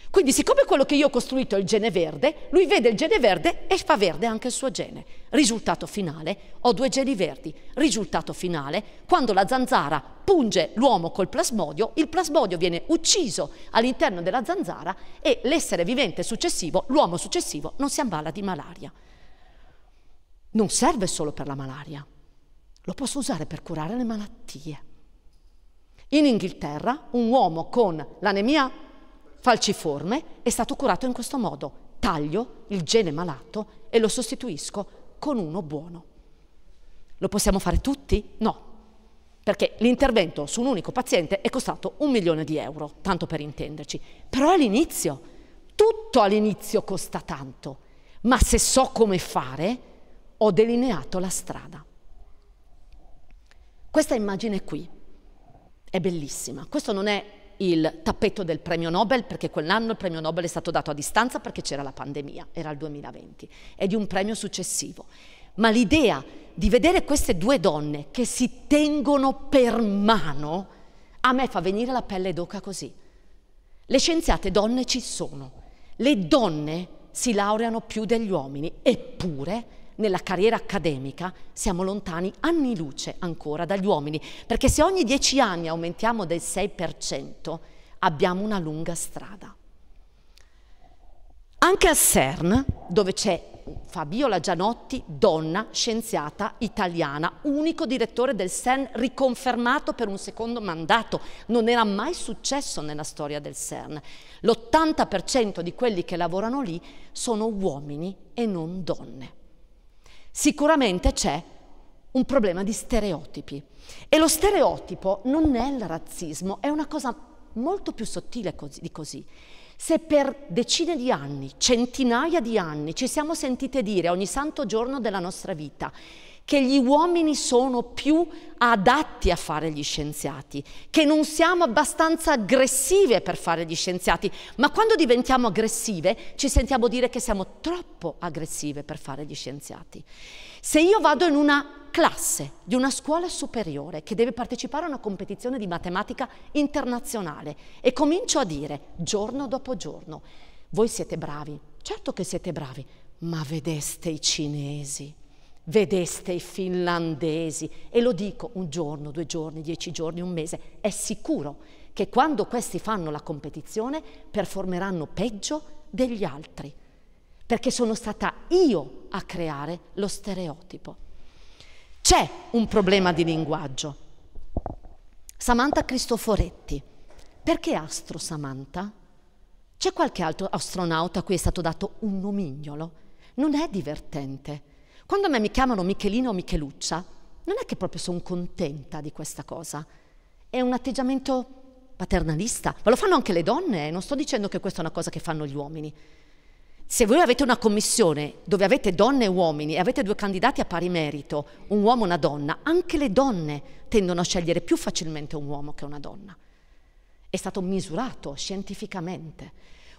Quindi siccome quello che io ho costruito è il gene verde, lui vede il gene verde e fa verde anche il suo gene. Risultato finale, ho due geni verdi. Risultato finale, quando la zanzara punge l'uomo col plasmodio, il plasmodio viene ucciso all'interno della zanzara e l'essere vivente successivo, l'uomo successivo, non si ammala di malaria non serve solo per la malaria, lo posso usare per curare le malattie. In Inghilterra un uomo con l'anemia falciforme è stato curato in questo modo. Taglio il gene malato e lo sostituisco con uno buono. Lo possiamo fare tutti? No, perché l'intervento su un unico paziente è costato un milione di euro, tanto per intenderci. Però all'inizio, tutto all'inizio costa tanto, ma se so come fare, ho delineato la strada. Questa immagine qui è bellissima. Questo non è il tappeto del premio Nobel, perché quell'anno il premio Nobel è stato dato a distanza perché c'era la pandemia, era il 2020, è di un premio successivo. Ma l'idea di vedere queste due donne che si tengono per mano, a me fa venire la pelle d'oca così. Le scienziate donne ci sono, le donne si laureano più degli uomini, eppure nella carriera accademica siamo lontani anni luce ancora dagli uomini, perché se ogni dieci anni aumentiamo del 6% abbiamo una lunga strada. Anche a CERN, dove c'è Fabiola Gianotti, donna scienziata italiana, unico direttore del CERN riconfermato per un secondo mandato. Non era mai successo nella storia del CERN. L'80% di quelli che lavorano lì sono uomini e non donne. Sicuramente c'è un problema di stereotipi. E lo stereotipo non è il razzismo, è una cosa molto più sottile di così. Se per decine di anni, centinaia di anni, ci siamo sentite dire ogni santo giorno della nostra vita che gli uomini sono più adatti a fare gli scienziati, che non siamo abbastanza aggressive per fare gli scienziati, ma quando diventiamo aggressive ci sentiamo dire che siamo troppo aggressive per fare gli scienziati. Se io vado in una classe di una scuola superiore che deve partecipare a una competizione di matematica internazionale e comincio a dire giorno dopo giorno, voi siete bravi, certo che siete bravi, ma vedeste i cinesi vedeste i finlandesi. E lo dico un giorno, due giorni, dieci giorni, un mese. È sicuro che quando questi fanno la competizione performeranno peggio degli altri, perché sono stata io a creare lo stereotipo. C'è un problema di linguaggio. Samantha Cristoforetti. Perché astro Samantha? C'è qualche altro astronauta a cui è stato dato un nomignolo? Non è divertente. Quando a me mi chiamano Michelino o Micheluccia, non è che proprio sono contenta di questa cosa. È un atteggiamento paternalista, ma lo fanno anche le donne, eh, non sto dicendo che questa è una cosa che fanno gli uomini. Se voi avete una commissione dove avete donne e uomini e avete due candidati a pari merito, un uomo e una donna, anche le donne tendono a scegliere più facilmente un uomo che una donna. È stato misurato scientificamente.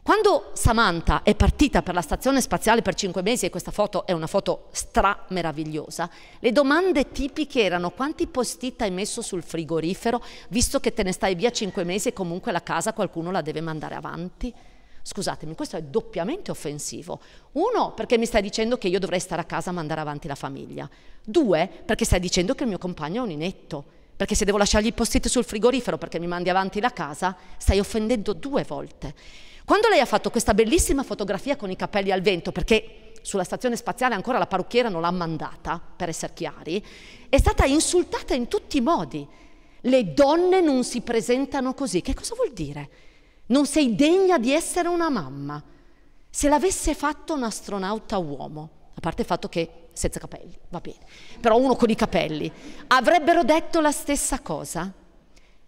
Quando Samantha è partita per la stazione spaziale per cinque mesi, e questa foto è una foto stra meravigliosa, le domande tipiche erano quanti post-it hai messo sul frigorifero, visto che te ne stai via cinque mesi e comunque la casa qualcuno la deve mandare avanti? Scusatemi, questo è doppiamente offensivo. Uno, perché mi stai dicendo che io dovrei stare a casa a mandare avanti la famiglia. Due, perché stai dicendo che il mio compagno è un inetto perché se devo lasciargli i post-it sul frigorifero perché mi mandi avanti la casa, stai offendendo due volte. Quando lei ha fatto questa bellissima fotografia con i capelli al vento, perché sulla stazione spaziale ancora la parrucchiera non l'ha mandata, per essere chiari, è stata insultata in tutti i modi. Le donne non si presentano così. Che cosa vuol dire? Non sei degna di essere una mamma. Se l'avesse fatto un astronauta uomo, a parte il fatto che senza capelli, va bene, però uno con i capelli, avrebbero detto la stessa cosa.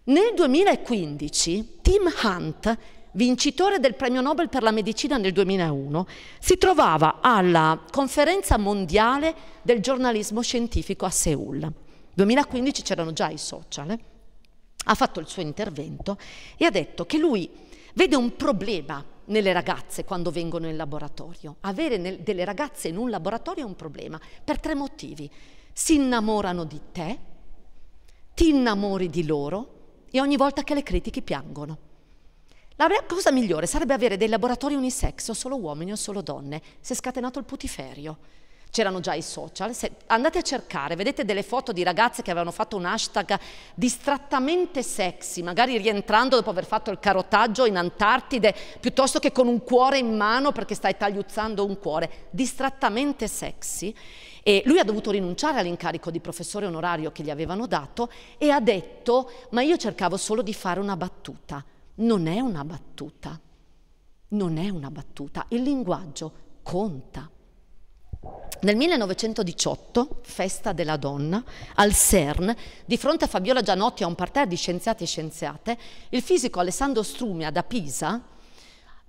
Nel 2015 Tim Hunt vincitore del premio Nobel per la medicina nel 2001, si trovava alla conferenza mondiale del giornalismo scientifico a Seoul. Nel 2015 c'erano già i social, eh? ha fatto il suo intervento e ha detto che lui vede un problema nelle ragazze quando vengono in laboratorio. Avere nel, delle ragazze in un laboratorio è un problema per tre motivi. Si innamorano di te, ti innamori di loro e ogni volta che le critichi piangono. La cosa migliore sarebbe avere dei laboratori unisex, o solo uomini o solo donne. Si è scatenato il putiferio. C'erano già i social, se, andate a cercare, vedete delle foto di ragazze che avevano fatto un hashtag distrattamente sexy, magari rientrando dopo aver fatto il carotaggio in Antartide, piuttosto che con un cuore in mano perché stai tagliuzzando un cuore, distrattamente sexy. E lui ha dovuto rinunciare all'incarico di professore onorario che gli avevano dato e ha detto, ma io cercavo solo di fare una battuta non è una battuta, non è una battuta, il linguaggio conta. Nel 1918, festa della donna, al CERN, di fronte a Fabiola Gianotti e a un parterre di scienziati e scienziate, il fisico Alessandro Strumia da Pisa,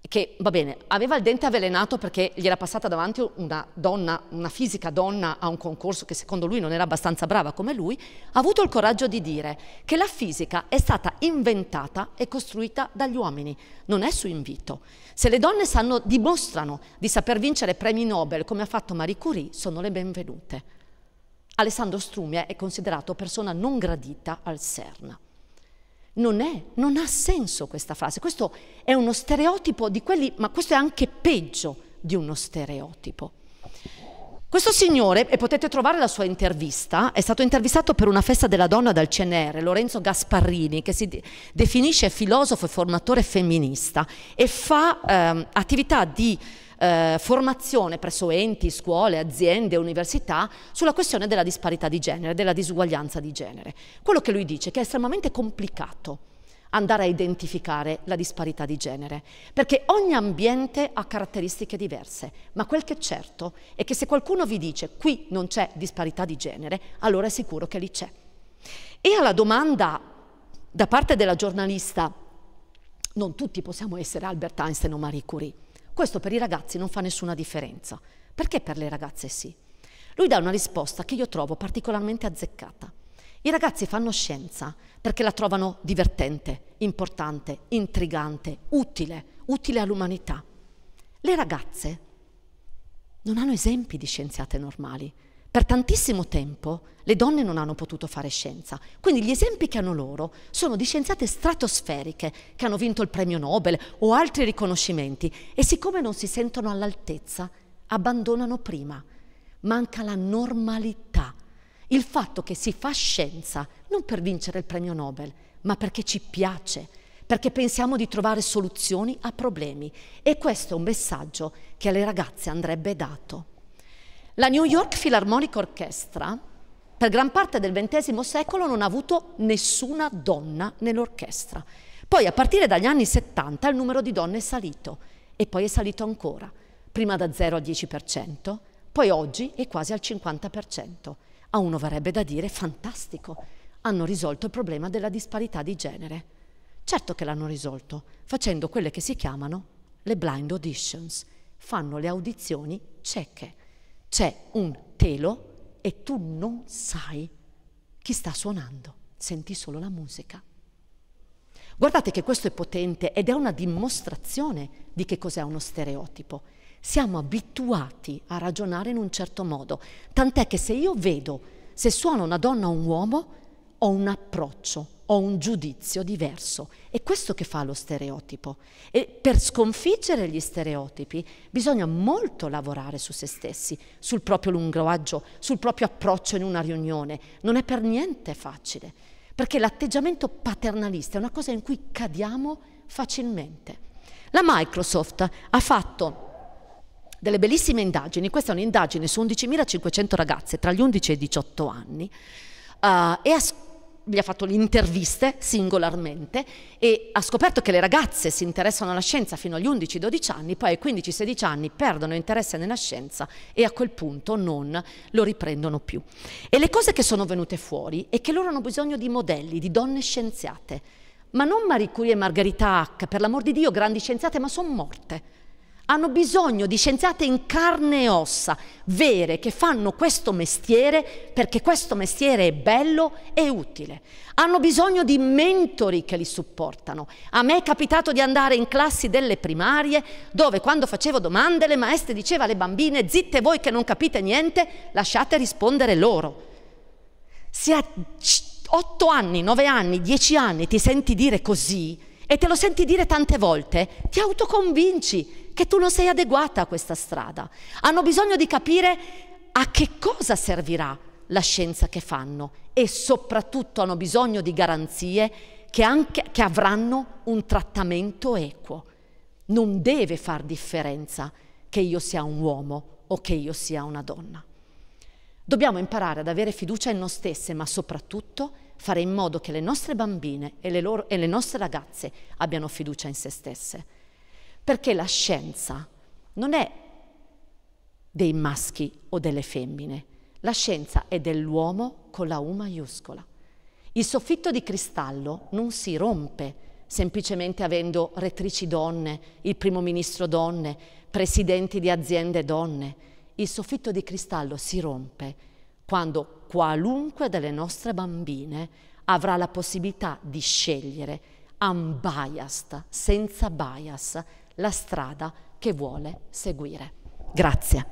che va bene, aveva il dente avvelenato perché gli era passata davanti una donna, una fisica donna a un concorso che secondo lui non era abbastanza brava come lui, ha avuto il coraggio di dire che la fisica è stata inventata e costruita dagli uomini, non è su invito. Se le donne sanno, dimostrano di saper vincere premi Nobel come ha fatto Marie Curie, sono le benvenute. Alessandro Strumia è considerato persona non gradita al CERN. Non è, non ha senso questa frase. Questo è uno stereotipo di quelli, ma questo è anche peggio di uno stereotipo. Questo signore, e potete trovare la sua intervista, è stato intervistato per una festa della donna dal CNR, Lorenzo Gasparrini, che si definisce filosofo e formatore femminista e fa ehm, attività di eh, formazione presso enti, scuole, aziende, università sulla questione della disparità di genere, della disuguaglianza di genere. Quello che lui dice è che è estremamente complicato andare a identificare la disparità di genere, perché ogni ambiente ha caratteristiche diverse, ma quel che è certo è che se qualcuno vi dice qui non c'è disparità di genere, allora è sicuro che lì c'è. E alla domanda da parte della giornalista, non tutti possiamo essere Albert Einstein o Marie Curie, questo per i ragazzi non fa nessuna differenza. Perché per le ragazze sì? Lui dà una risposta che io trovo particolarmente azzeccata. I ragazzi fanno scienza perché la trovano divertente, importante, intrigante, utile, utile all'umanità. Le ragazze non hanno esempi di scienziate normali, per tantissimo tempo le donne non hanno potuto fare scienza, quindi gli esempi che hanno loro sono di scienziate stratosferiche che hanno vinto il premio Nobel o altri riconoscimenti e siccome non si sentono all'altezza, abbandonano prima. Manca la normalità, il fatto che si fa scienza non per vincere il premio Nobel, ma perché ci piace, perché pensiamo di trovare soluzioni a problemi e questo è un messaggio che alle ragazze andrebbe dato. La New York Philharmonic Orchestra per gran parte del XX secolo non ha avuto nessuna donna nell'orchestra. Poi a partire dagli anni 70 il numero di donne è salito e poi è salito ancora, prima da 0 al 10%, poi oggi è quasi al 50%. A uno verrebbe da dire fantastico, hanno risolto il problema della disparità di genere. Certo che l'hanno risolto, facendo quelle che si chiamano le blind auditions, fanno le audizioni cieche c'è un telo e tu non sai chi sta suonando, senti solo la musica. Guardate che questo è potente ed è una dimostrazione di che cos'è uno stereotipo. Siamo abituati a ragionare in un certo modo, tant'è che se io vedo, se suona una donna o un uomo, ho un approccio, ho un giudizio diverso. È questo che fa lo stereotipo. E per sconfiggere gli stereotipi bisogna molto lavorare su se stessi, sul proprio linguaggio, sul proprio approccio in una riunione. Non è per niente facile, perché l'atteggiamento paternalista è una cosa in cui cadiamo facilmente. La Microsoft ha fatto delle bellissime indagini, questa è un'indagine su 11.500 ragazze tra gli 11 e i 18 anni, uh, e ha gli ha fatto le interviste singolarmente e ha scoperto che le ragazze si interessano alla scienza fino agli 11-12 anni, poi ai 15-16 anni perdono interesse nella scienza e a quel punto non lo riprendono più. E le cose che sono venute fuori è che loro hanno bisogno di modelli, di donne scienziate, ma non Marie Curie e Margherita Hack, per l'amor di Dio, grandi scienziate, ma sono morte hanno bisogno di scienziate in carne e ossa, vere, che fanno questo mestiere perché questo mestiere è bello e utile. Hanno bisogno di mentori che li supportano. A me è capitato di andare in classi delle primarie dove quando facevo domande le maestre dicevano alle bambine zitte voi che non capite niente, lasciate rispondere loro. Se a otto anni, nove anni, dieci anni ti senti dire così, e te lo senti dire tante volte, ti autoconvinci che tu non sei adeguata a questa strada. Hanno bisogno di capire a che cosa servirà la scienza che fanno e soprattutto hanno bisogno di garanzie che, anche, che avranno un trattamento equo. Non deve far differenza che io sia un uomo o che io sia una donna. Dobbiamo imparare ad avere fiducia in noi stesse, ma soprattutto fare in modo che le nostre bambine e le, loro, e le nostre ragazze abbiano fiducia in se stesse. Perché la scienza non è dei maschi o delle femmine, la scienza è dell'uomo con la U maiuscola. Il soffitto di cristallo non si rompe semplicemente avendo rettrici donne, il primo ministro donne, presidenti di aziende donne. Il soffitto di cristallo si rompe quando qualunque delle nostre bambine avrà la possibilità di scegliere unbiased, senza bias, la strada che vuole seguire. Grazie.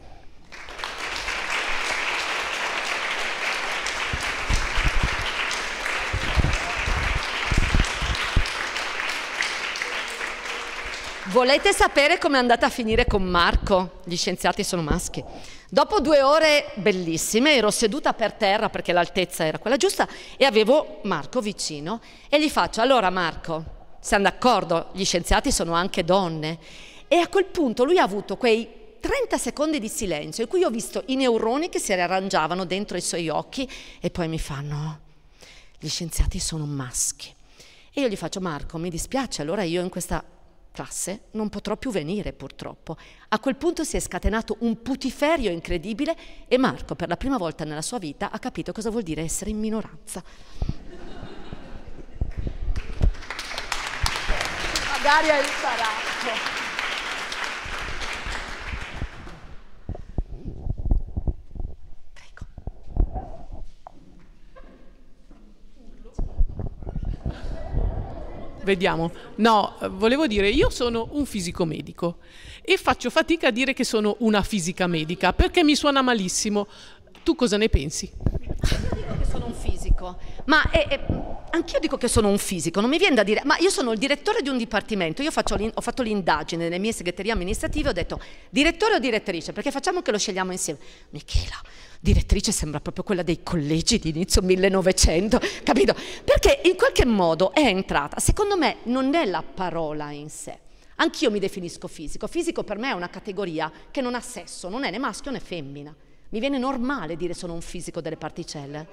Volete sapere come è andata a finire con Marco? Gli scienziati sono maschi. Dopo due ore bellissime ero seduta per terra perché l'altezza era quella giusta e avevo Marco vicino e gli faccio, allora Marco, siamo d'accordo, gli scienziati sono anche donne. E a quel punto lui ha avuto quei 30 secondi di silenzio in cui ho visto i neuroni che si riarrangiavano dentro i suoi occhi e poi mi fanno, gli scienziati sono maschi. E io gli faccio, Marco, mi dispiace, allora io in questa classe non potrò più venire purtroppo. A quel punto si è scatenato un putiferio incredibile e Marco per la prima volta nella sua vita ha capito cosa vuol dire essere in minoranza. Magari hai imparato. vediamo. No, volevo dire, io sono un fisico medico e faccio fatica a dire che sono una fisica medica perché mi suona malissimo. Tu cosa ne pensi? Io dico che sono un fisico, ma è, eh, è, eh, anch'io dico che sono un fisico, non mi viene da dire, ma io sono il direttore di un dipartimento, io ho fatto l'indagine nelle mie segreterie amministrative, ho detto direttore o direttrice, perché facciamo che lo scegliamo insieme. Michela, direttrice sembra proprio quella dei collegi di inizio 1900, capito? Perché in qualche modo è entrata, secondo me non è la parola in sé. Anch'io mi definisco fisico, fisico per me è una categoria che non ha sesso, non è né maschio né femmina. Mi viene normale dire sono un fisico delle particelle.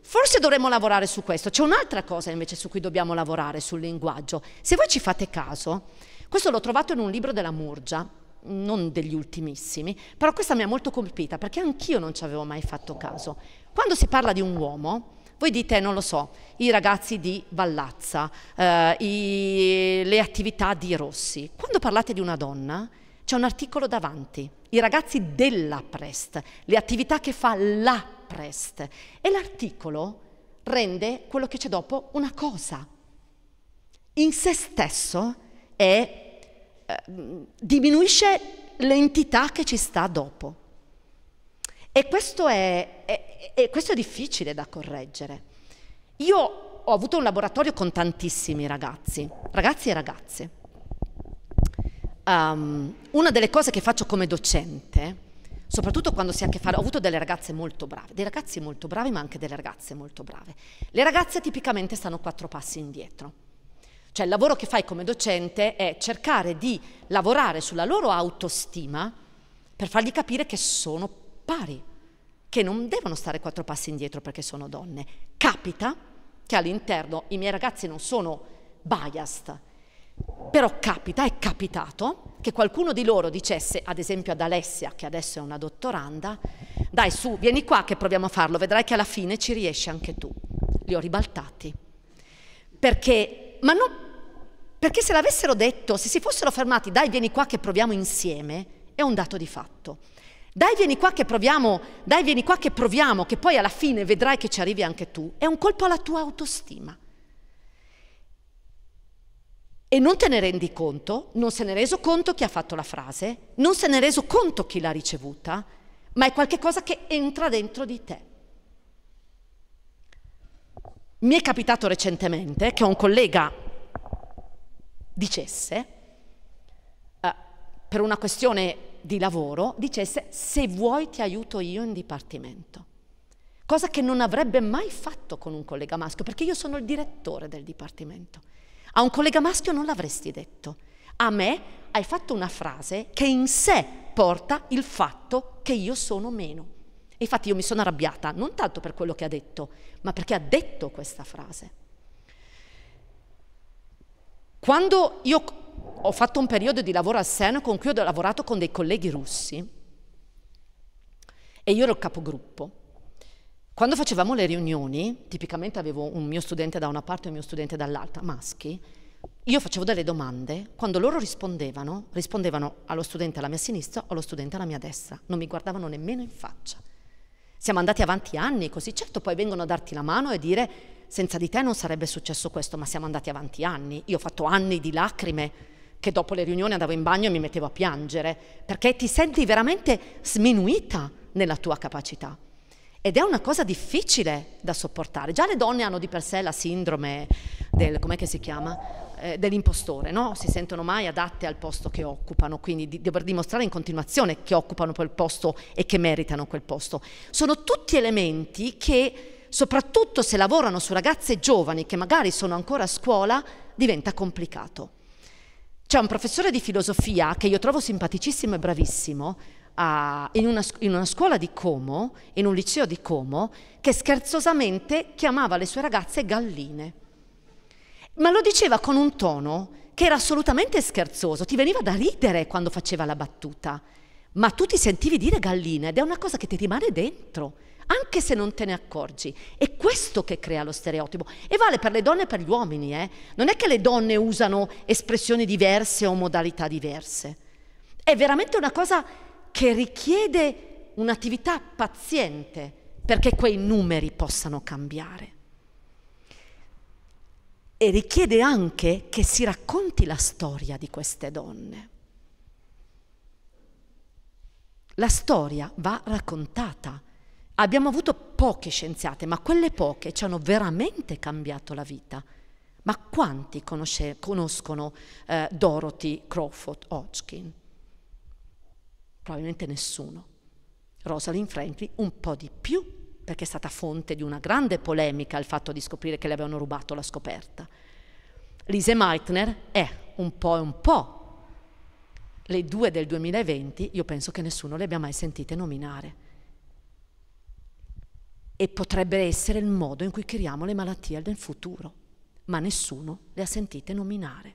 Forse dovremmo lavorare su questo. C'è un'altra cosa invece su cui dobbiamo lavorare, sul linguaggio. Se voi ci fate caso, questo l'ho trovato in un libro della Murgia, non degli ultimissimi, però questa mi ha molto colpita perché anch'io non ci avevo mai fatto caso. Quando si parla di un uomo, voi dite, non lo so, i ragazzi di Vallazza, eh, i, le attività di Rossi. Quando parlate di una donna, c'è un articolo davanti, i ragazzi della Prest, le attività che fa la Prest. E l'articolo rende quello che c'è dopo una cosa. In se stesso è eh, diminuisce l'entità che ci sta dopo. E questo è, è, è, questo è difficile da correggere. Io ho avuto un laboratorio con tantissimi ragazzi, ragazzi e ragazze. Um, una delle cose che faccio come docente, soprattutto quando si ha a che fare, ho avuto delle ragazze molto brave, dei ragazzi molto bravi ma anche delle ragazze molto brave. Le ragazze tipicamente stanno quattro passi indietro cioè il lavoro che fai come docente è cercare di lavorare sulla loro autostima per fargli capire che sono pari, che non devono stare quattro passi indietro perché sono donne. Capita che all'interno i miei ragazzi non sono biased, però capita, è capitato, che qualcuno di loro dicesse, ad esempio ad Alessia, che adesso è una dottoranda, dai su, vieni qua che proviamo a farlo, vedrai che alla fine ci riesci anche tu. Li ho ribaltati. Perché, ma non perché se l'avessero detto, se si fossero fermati, dai vieni qua che proviamo insieme, è un dato di fatto. Dai vieni qua che proviamo, dai vieni qua che proviamo, che poi alla fine vedrai che ci arrivi anche tu, è un colpo alla tua autostima. E non te ne rendi conto, non se ne è reso conto chi ha fatto la frase, non se ne è reso conto chi l'ha ricevuta, ma è qualcosa che entra dentro di te. Mi è capitato recentemente che un collega dicesse, eh, per una questione di lavoro, dicesse se vuoi ti aiuto io in dipartimento. Cosa che non avrebbe mai fatto con un collega maschio, perché io sono il direttore del dipartimento. A un collega maschio non l'avresti detto. A me hai fatto una frase che in sé porta il fatto che io sono meno. infatti io mi sono arrabbiata, non tanto per quello che ha detto, ma perché ha detto questa frase. Quando io ho fatto un periodo di lavoro a Seneca con cui ho lavorato con dei colleghi russi e io ero il capogruppo. Quando facevamo le riunioni, tipicamente avevo un mio studente da una parte e un mio studente dall'altra, maschi, io facevo delle domande, quando loro rispondevano, rispondevano allo studente alla mia sinistra o allo studente alla mia destra, non mi guardavano nemmeno in faccia. Siamo andati avanti anni così, certo poi vengono a darti la mano e dire senza di te non sarebbe successo questo, ma siamo andati avanti anni. Io ho fatto anni di lacrime che dopo le riunioni andavo in bagno e mi mettevo a piangere, perché ti senti veramente sminuita nella tua capacità. Ed è una cosa difficile da sopportare. Già le donne hanno di per sé la sindrome del, com'è che si chiama? eh, dell'impostore, no? si sentono mai adatte al posto che occupano, quindi di dover dimostrare in continuazione che occupano quel posto e che meritano quel posto. Sono tutti elementi che, soprattutto se lavorano su ragazze giovani che magari sono ancora a scuola, diventa complicato. C'è un professore di filosofia che io trovo simpaticissimo e bravissimo, a, in, una, in, una, scuola di Como, in un liceo di Como, che scherzosamente chiamava le sue ragazze galline. Ma lo diceva con un tono che era assolutamente scherzoso, ti veniva da ridere quando faceva la battuta, ma tu ti sentivi dire gallina ed è una cosa che ti rimane dentro, anche se non te ne accorgi. È questo che crea lo stereotipo e vale per le donne e per gli uomini. Eh? Non è che le donne usano espressioni diverse o modalità diverse. È veramente una cosa che richiede un'attività paziente perché quei numeri possano cambiare e richiede anche che si racconti la storia di queste donne. La storia va raccontata. Abbiamo avuto poche scienziate, ma quelle poche ci hanno veramente cambiato la vita. Ma quanti conosce, conoscono eh, Dorothy Crawford Hodgkin? Probabilmente nessuno. Rosalind Franklin un po' di più perché è stata fonte di una grande polemica il fatto di scoprire che le avevano rubato la scoperta. Lise Meitner è un po' e un po' le due del 2020, io penso che nessuno le abbia mai sentite nominare. E potrebbe essere il modo in cui creiamo le malattie nel futuro, ma nessuno le ha sentite nominare.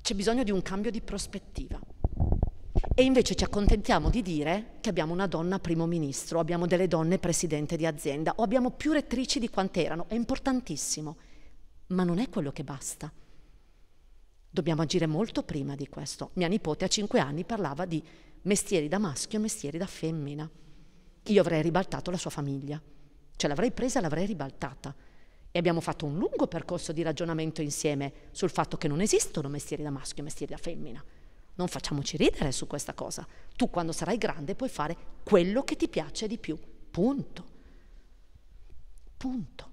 C'è bisogno di un cambio di prospettiva. E invece ci accontentiamo di dire che abbiamo una donna primo ministro, abbiamo delle donne presidente di azienda o abbiamo più rettrici di quante erano. È importantissimo, ma non è quello che basta. Dobbiamo agire molto prima di questo. Mia nipote a 5 anni parlava di mestieri da maschio e mestieri da femmina. Io avrei ribaltato la sua famiglia, cioè l'avrei presa e l'avrei ribaltata. E abbiamo fatto un lungo percorso di ragionamento insieme sul fatto che non esistono mestieri da maschio e mestieri da femmina non facciamoci ridere su questa cosa. Tu quando sarai grande puoi fare quello che ti piace di più. Punto. Punto.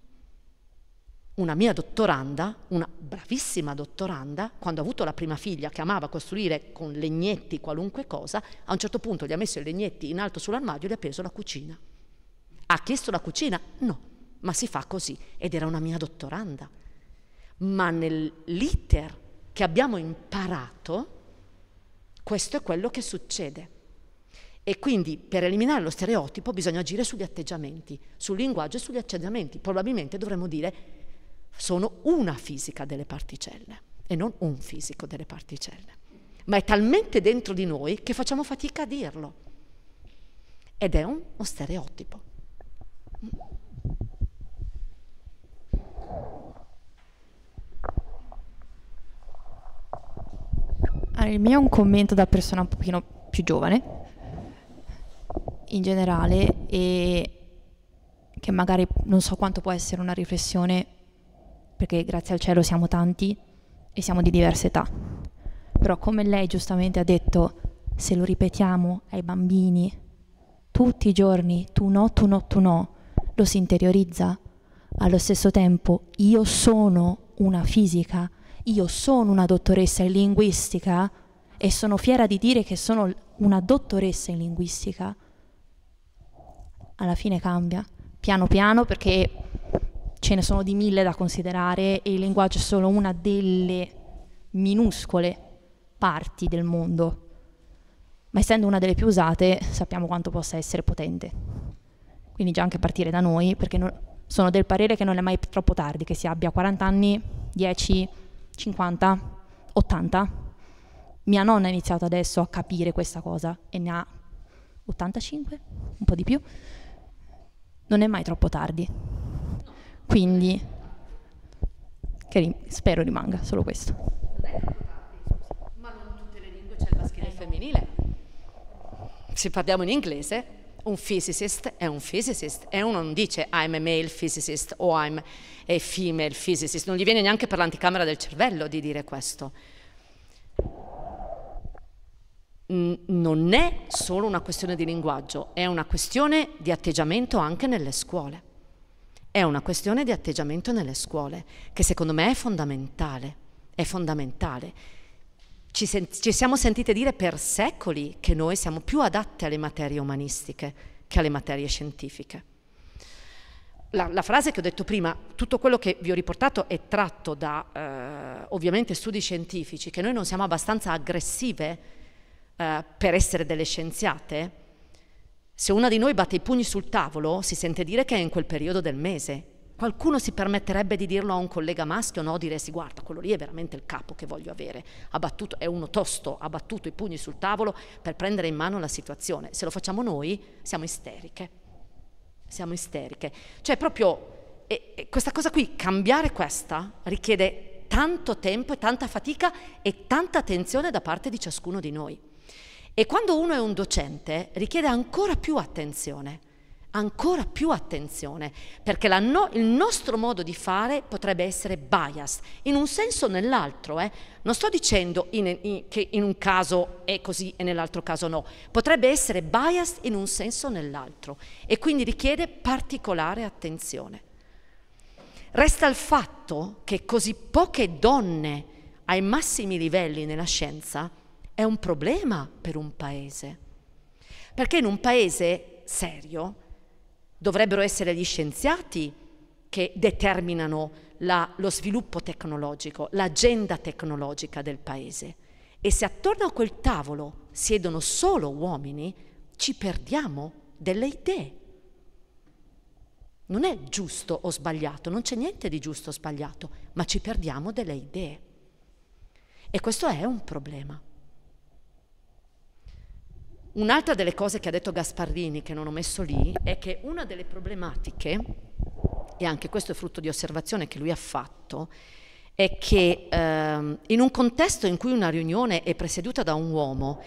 Una mia dottoranda, una bravissima dottoranda, quando ha avuto la prima figlia che amava costruire con legnetti qualunque cosa, a un certo punto gli ha messo i legnetti in alto sull'armadio e gli ha preso la cucina. Ha chiesto la cucina? No, ma si fa così. Ed era una mia dottoranda. Ma nell'iter che abbiamo imparato, questo è quello che succede. E quindi per eliminare lo stereotipo bisogna agire sugli atteggiamenti, sul linguaggio e sugli atteggiamenti. Probabilmente dovremmo dire sono una fisica delle particelle e non un fisico delle particelle. Ma è talmente dentro di noi che facciamo fatica a dirlo. Ed è uno stereotipo. Allora, il mio è un commento da persona un pochino più giovane, in generale, e che magari non so quanto può essere una riflessione, perché grazie al cielo siamo tanti e siamo di diverse età. Però come lei giustamente ha detto, se lo ripetiamo ai bambini tutti i giorni, tu no, tu no, tu no, lo si interiorizza. Allo stesso tempo, io sono una fisica io sono una dottoressa in linguistica e sono fiera di dire che sono una dottoressa in linguistica, alla fine cambia, piano piano perché ce ne sono di mille da considerare e il linguaggio è solo una delle minuscole parti del mondo, ma essendo una delle più usate sappiamo quanto possa essere potente. Quindi già anche partire da noi, perché non, sono del parere che non è mai troppo tardi, che si abbia 40 anni, 10, 50, 80. Mia nonna ha iniziato adesso a capire questa cosa e ne ha 85, un po' di più. Non è mai troppo tardi. Quindi rim spero rimanga solo questo. Ma non tutte le lingue c'è il maschile e il femminile. Se parliamo in inglese, un physicist è un physicist e uno non dice ah, I'm a male physicist o I'm a female physicist, non gli viene neanche per l'anticamera del cervello di dire questo. Non è solo una questione di linguaggio, è una questione di atteggiamento anche nelle scuole. È una questione di atteggiamento nelle scuole, che secondo me è fondamentale. È fondamentale ci, sen ci siamo sentite dire per secoli che noi siamo più adatte alle materie umanistiche che alle materie scientifiche. La, la, frase che ho detto prima, tutto quello che vi ho riportato è tratto da eh, ovviamente studi scientifici, che noi non siamo abbastanza aggressive eh, per essere delle scienziate. Se una di noi batte i pugni sul tavolo, si sente dire che è in quel periodo del mese Qualcuno si permetterebbe di dirlo a un collega maschio, no? Diresti guarda, quello lì è veramente il capo che voglio avere. Ha battuto, è uno tosto, ha battuto i pugni sul tavolo per prendere in mano la situazione. Se lo facciamo noi siamo isteriche. Siamo isteriche. Cioè proprio e, e questa cosa qui, cambiare questa, richiede tanto tempo e tanta fatica e tanta attenzione da parte di ciascuno di noi. E quando uno è un docente richiede ancora più attenzione, ancora più attenzione, perché no, il nostro modo di fare potrebbe essere biased, in un senso o nell'altro. Eh. Non sto dicendo in, in, che in un caso è così e nell'altro caso no, potrebbe essere biased in un senso o nell'altro e quindi richiede particolare attenzione. Resta il fatto che così poche donne ai massimi livelli nella scienza è un problema per un paese, perché in un paese serio dovrebbero essere gli scienziati che determinano la, lo sviluppo tecnologico, l'agenda tecnologica del paese. E se attorno a quel tavolo siedono solo uomini, ci perdiamo delle idee. Non è giusto o sbagliato, non c'è niente di giusto o sbagliato, ma ci perdiamo delle idee. E questo è un problema. Un'altra delle cose che ha detto Gasparrini, che non ho messo lì, è che una delle problematiche, e anche questo è frutto di osservazione che lui ha fatto, è che ehm, in un contesto in cui una riunione è presieduta da un uomo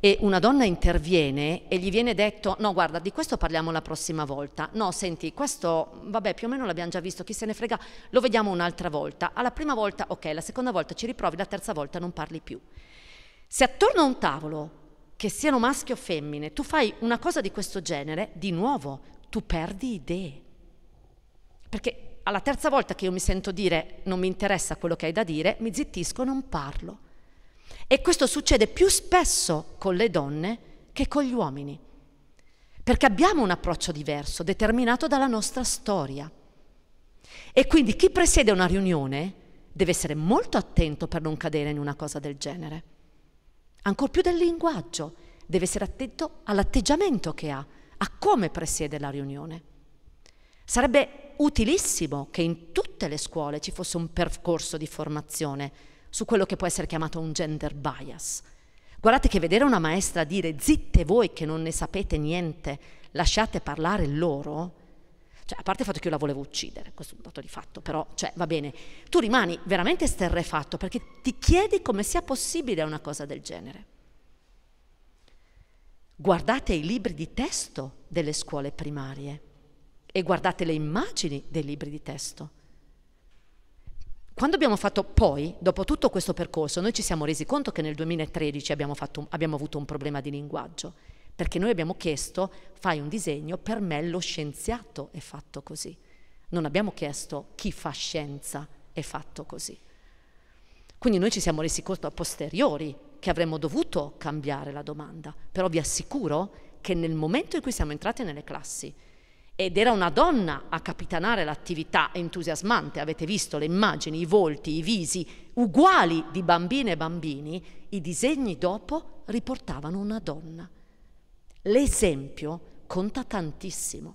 e una donna interviene e gli viene detto no guarda di questo parliamo la prossima volta, no senti questo vabbè più o meno l'abbiamo già visto, chi se ne frega, lo vediamo un'altra volta, alla prima volta ok, la seconda volta ci riprovi, la terza volta non parli più. Se attorno a un tavolo che siano maschi o femmine, tu fai una cosa di questo genere, di nuovo, tu perdi idee. Perché alla terza volta che io mi sento dire non mi interessa quello che hai da dire, mi zittisco, non parlo. E questo succede più spesso con le donne che con gli uomini, perché abbiamo un approccio diverso, determinato dalla nostra storia. E quindi chi presiede una riunione deve essere molto attento per non cadere in una cosa del genere ancor più del linguaggio, deve essere attento all'atteggiamento che ha, a come presiede la riunione. Sarebbe utilissimo che in tutte le scuole ci fosse un percorso di formazione su quello che può essere chiamato un gender bias. Guardate che vedere una maestra dire zitte voi che non ne sapete niente, lasciate parlare loro, cioè, a parte il fatto che io la volevo uccidere, questo è un dato di fatto, però cioè, va bene, tu rimani veramente sterrefatto perché ti chiedi come sia possibile una cosa del genere. Guardate i libri di testo delle scuole primarie e guardate le immagini dei libri di testo. Quando abbiamo fatto poi, dopo tutto questo percorso, noi ci siamo resi conto che nel 2013 abbiamo, fatto, abbiamo avuto un problema di linguaggio perché noi abbiamo chiesto fai un disegno, per me lo scienziato è fatto così. Non abbiamo chiesto chi fa scienza è fatto così. Quindi noi ci siamo resi conto a posteriori che avremmo dovuto cambiare la domanda, però vi assicuro che nel momento in cui siamo entrati nelle classi ed era una donna a capitanare l'attività entusiasmante, avete visto le immagini, i volti, i visi uguali di bambine e bambini, i disegni dopo riportavano una donna. L'esempio conta tantissimo,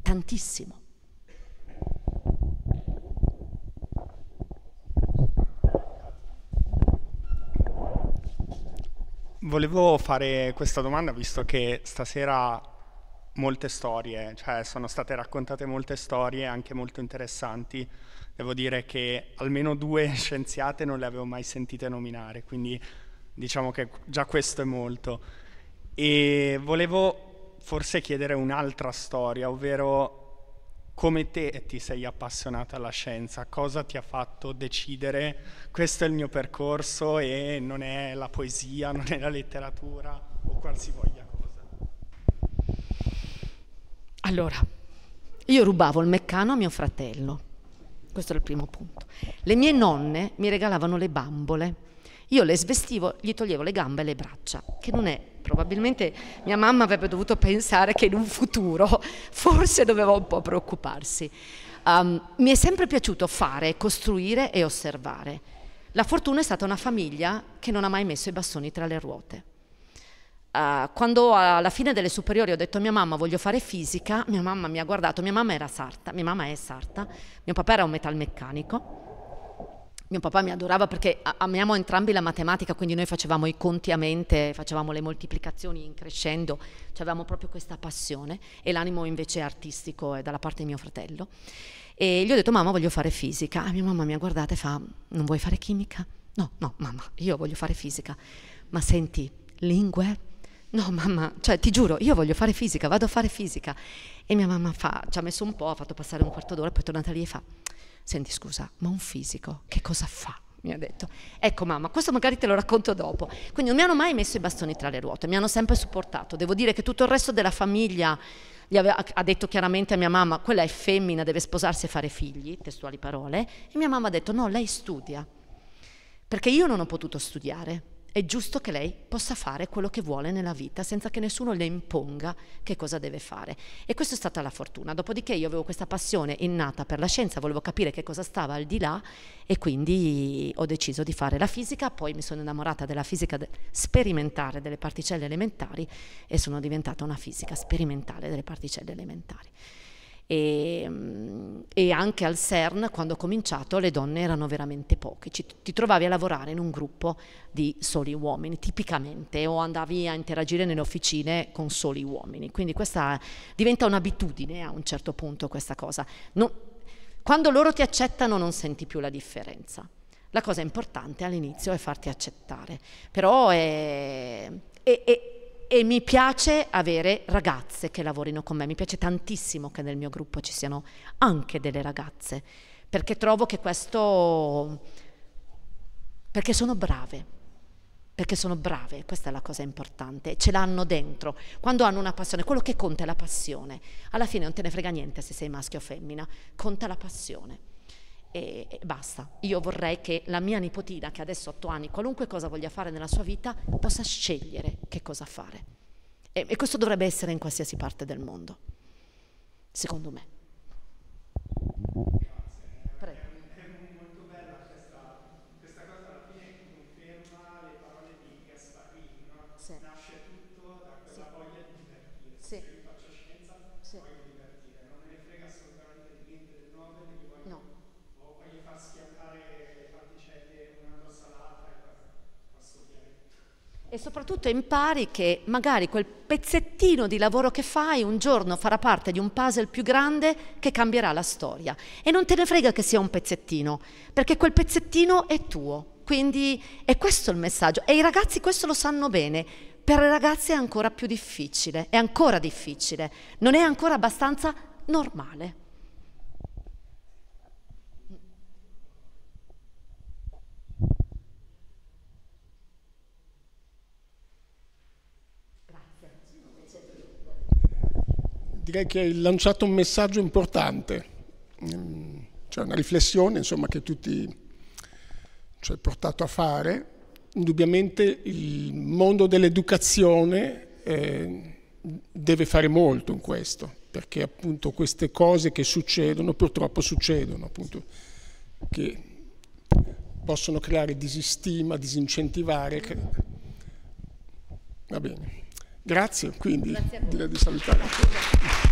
tantissimo. Volevo fare questa domanda visto che stasera molte storie, cioè sono state raccontate molte storie anche molto interessanti. Devo dire che almeno due scienziate non le avevo mai sentite nominare, quindi diciamo che già questo è molto. E volevo forse chiedere un'altra storia, ovvero come te ti sei appassionata alla scienza, cosa ti ha fatto decidere questo è il mio percorso e non è la poesia, non è la letteratura o qualsivoglia cosa. Allora, io rubavo il meccano a mio fratello. Questo è il primo punto. Le mie nonne mi regalavano le bambole. Io le svestivo, gli toglievo le gambe e le braccia, che non è probabilmente mia mamma avrebbe dovuto pensare che in un futuro forse doveva un po' preoccuparsi. Um, mi è sempre piaciuto fare, costruire e osservare. La fortuna è stata una famiglia che non ha mai messo i bastoni tra le ruote. Uh, quando alla fine delle superiori ho detto a mia mamma voglio fare fisica, mia mamma mi ha guardato, mia mamma era sarta, mia mamma è sarta, mio papà era un metalmeccanico, mio papà mi adorava perché amiamo entrambi la matematica, quindi noi facevamo i conti a mente, facevamo le moltiplicazioni in crescendo, cioè avevamo proprio questa passione e l'animo invece artistico è dalla parte di mio fratello. E gli ho detto mamma voglio fare fisica, e mia mamma mi ha guardato e fa non vuoi fare chimica? No, no mamma, io voglio fare fisica, ma senti, lingue? No mamma, cioè ti giuro, io voglio fare fisica, vado a fare fisica. E mia mamma fa, ci ha messo un po', ha fatto passare un quarto d'ora, poi è tornata lì e fa senti scusa, ma un fisico che cosa fa? mi ha detto. Ecco mamma, questo magari te lo racconto dopo. Quindi non mi hanno mai messo i bastoni tra le ruote, mi hanno sempre supportato. Devo dire che tutto il resto della famiglia aveva, ha detto chiaramente a mia mamma, quella è femmina, deve sposarsi e fare figli, testuali parole, e mia mamma ha detto no, lei studia, perché io non ho potuto studiare è giusto che lei possa fare quello che vuole nella vita senza che nessuno le imponga che cosa deve fare. E questa è stata la fortuna. Dopodiché io avevo questa passione innata per la scienza, volevo capire che cosa stava al di là e quindi ho deciso di fare la fisica, poi mi sono innamorata della fisica sperimentale delle particelle elementari e sono diventata una fisica sperimentale delle particelle elementari e, ehm, e, anche al CERN quando ho cominciato le donne erano veramente poche, Ci, ti trovavi a lavorare in un gruppo di soli uomini tipicamente o andavi a interagire nelle officine con soli uomini, quindi questa diventa un'abitudine a un certo punto questa cosa. Non, quando loro ti accettano non senti più la differenza. La cosa importante all'inizio è farti accettare, però è, è, è e mi piace avere ragazze che lavorino con me, mi piace tantissimo che nel mio gruppo ci siano anche delle ragazze, perché trovo che questo... perché sono brave perché sono brave, questa è la cosa importante, ce l'hanno dentro, quando hanno una passione, quello che conta è la passione, alla fine non te ne frega niente se sei maschio o femmina, conta la passione e, basta. Io vorrei che la mia nipotina, che adesso ha 8 anni, qualunque cosa voglia fare nella sua vita, possa scegliere che cosa fare. E, e questo dovrebbe essere in qualsiasi parte del mondo, secondo me. E soprattutto impari che magari quel pezzettino di lavoro che fai un giorno farà parte di un puzzle più grande che cambierà la storia. E non te ne frega che sia un pezzettino, perché quel pezzettino è tuo. Quindi è questo il messaggio. E i ragazzi questo lo sanno bene. Per i ragazzi è ancora più difficile, è ancora difficile, non è ancora abbastanza normale. direi che hai lanciato un messaggio importante, mm, cioè una riflessione insomma, che tu ti ci cioè, hai portato a fare. Indubbiamente il mondo dell'educazione eh, deve fare molto in questo, perché appunto queste cose che succedono, purtroppo succedono, appunto, che possono creare disistima, disincentivare. Va bene. Grazie, quindi Grazie direi di salutare.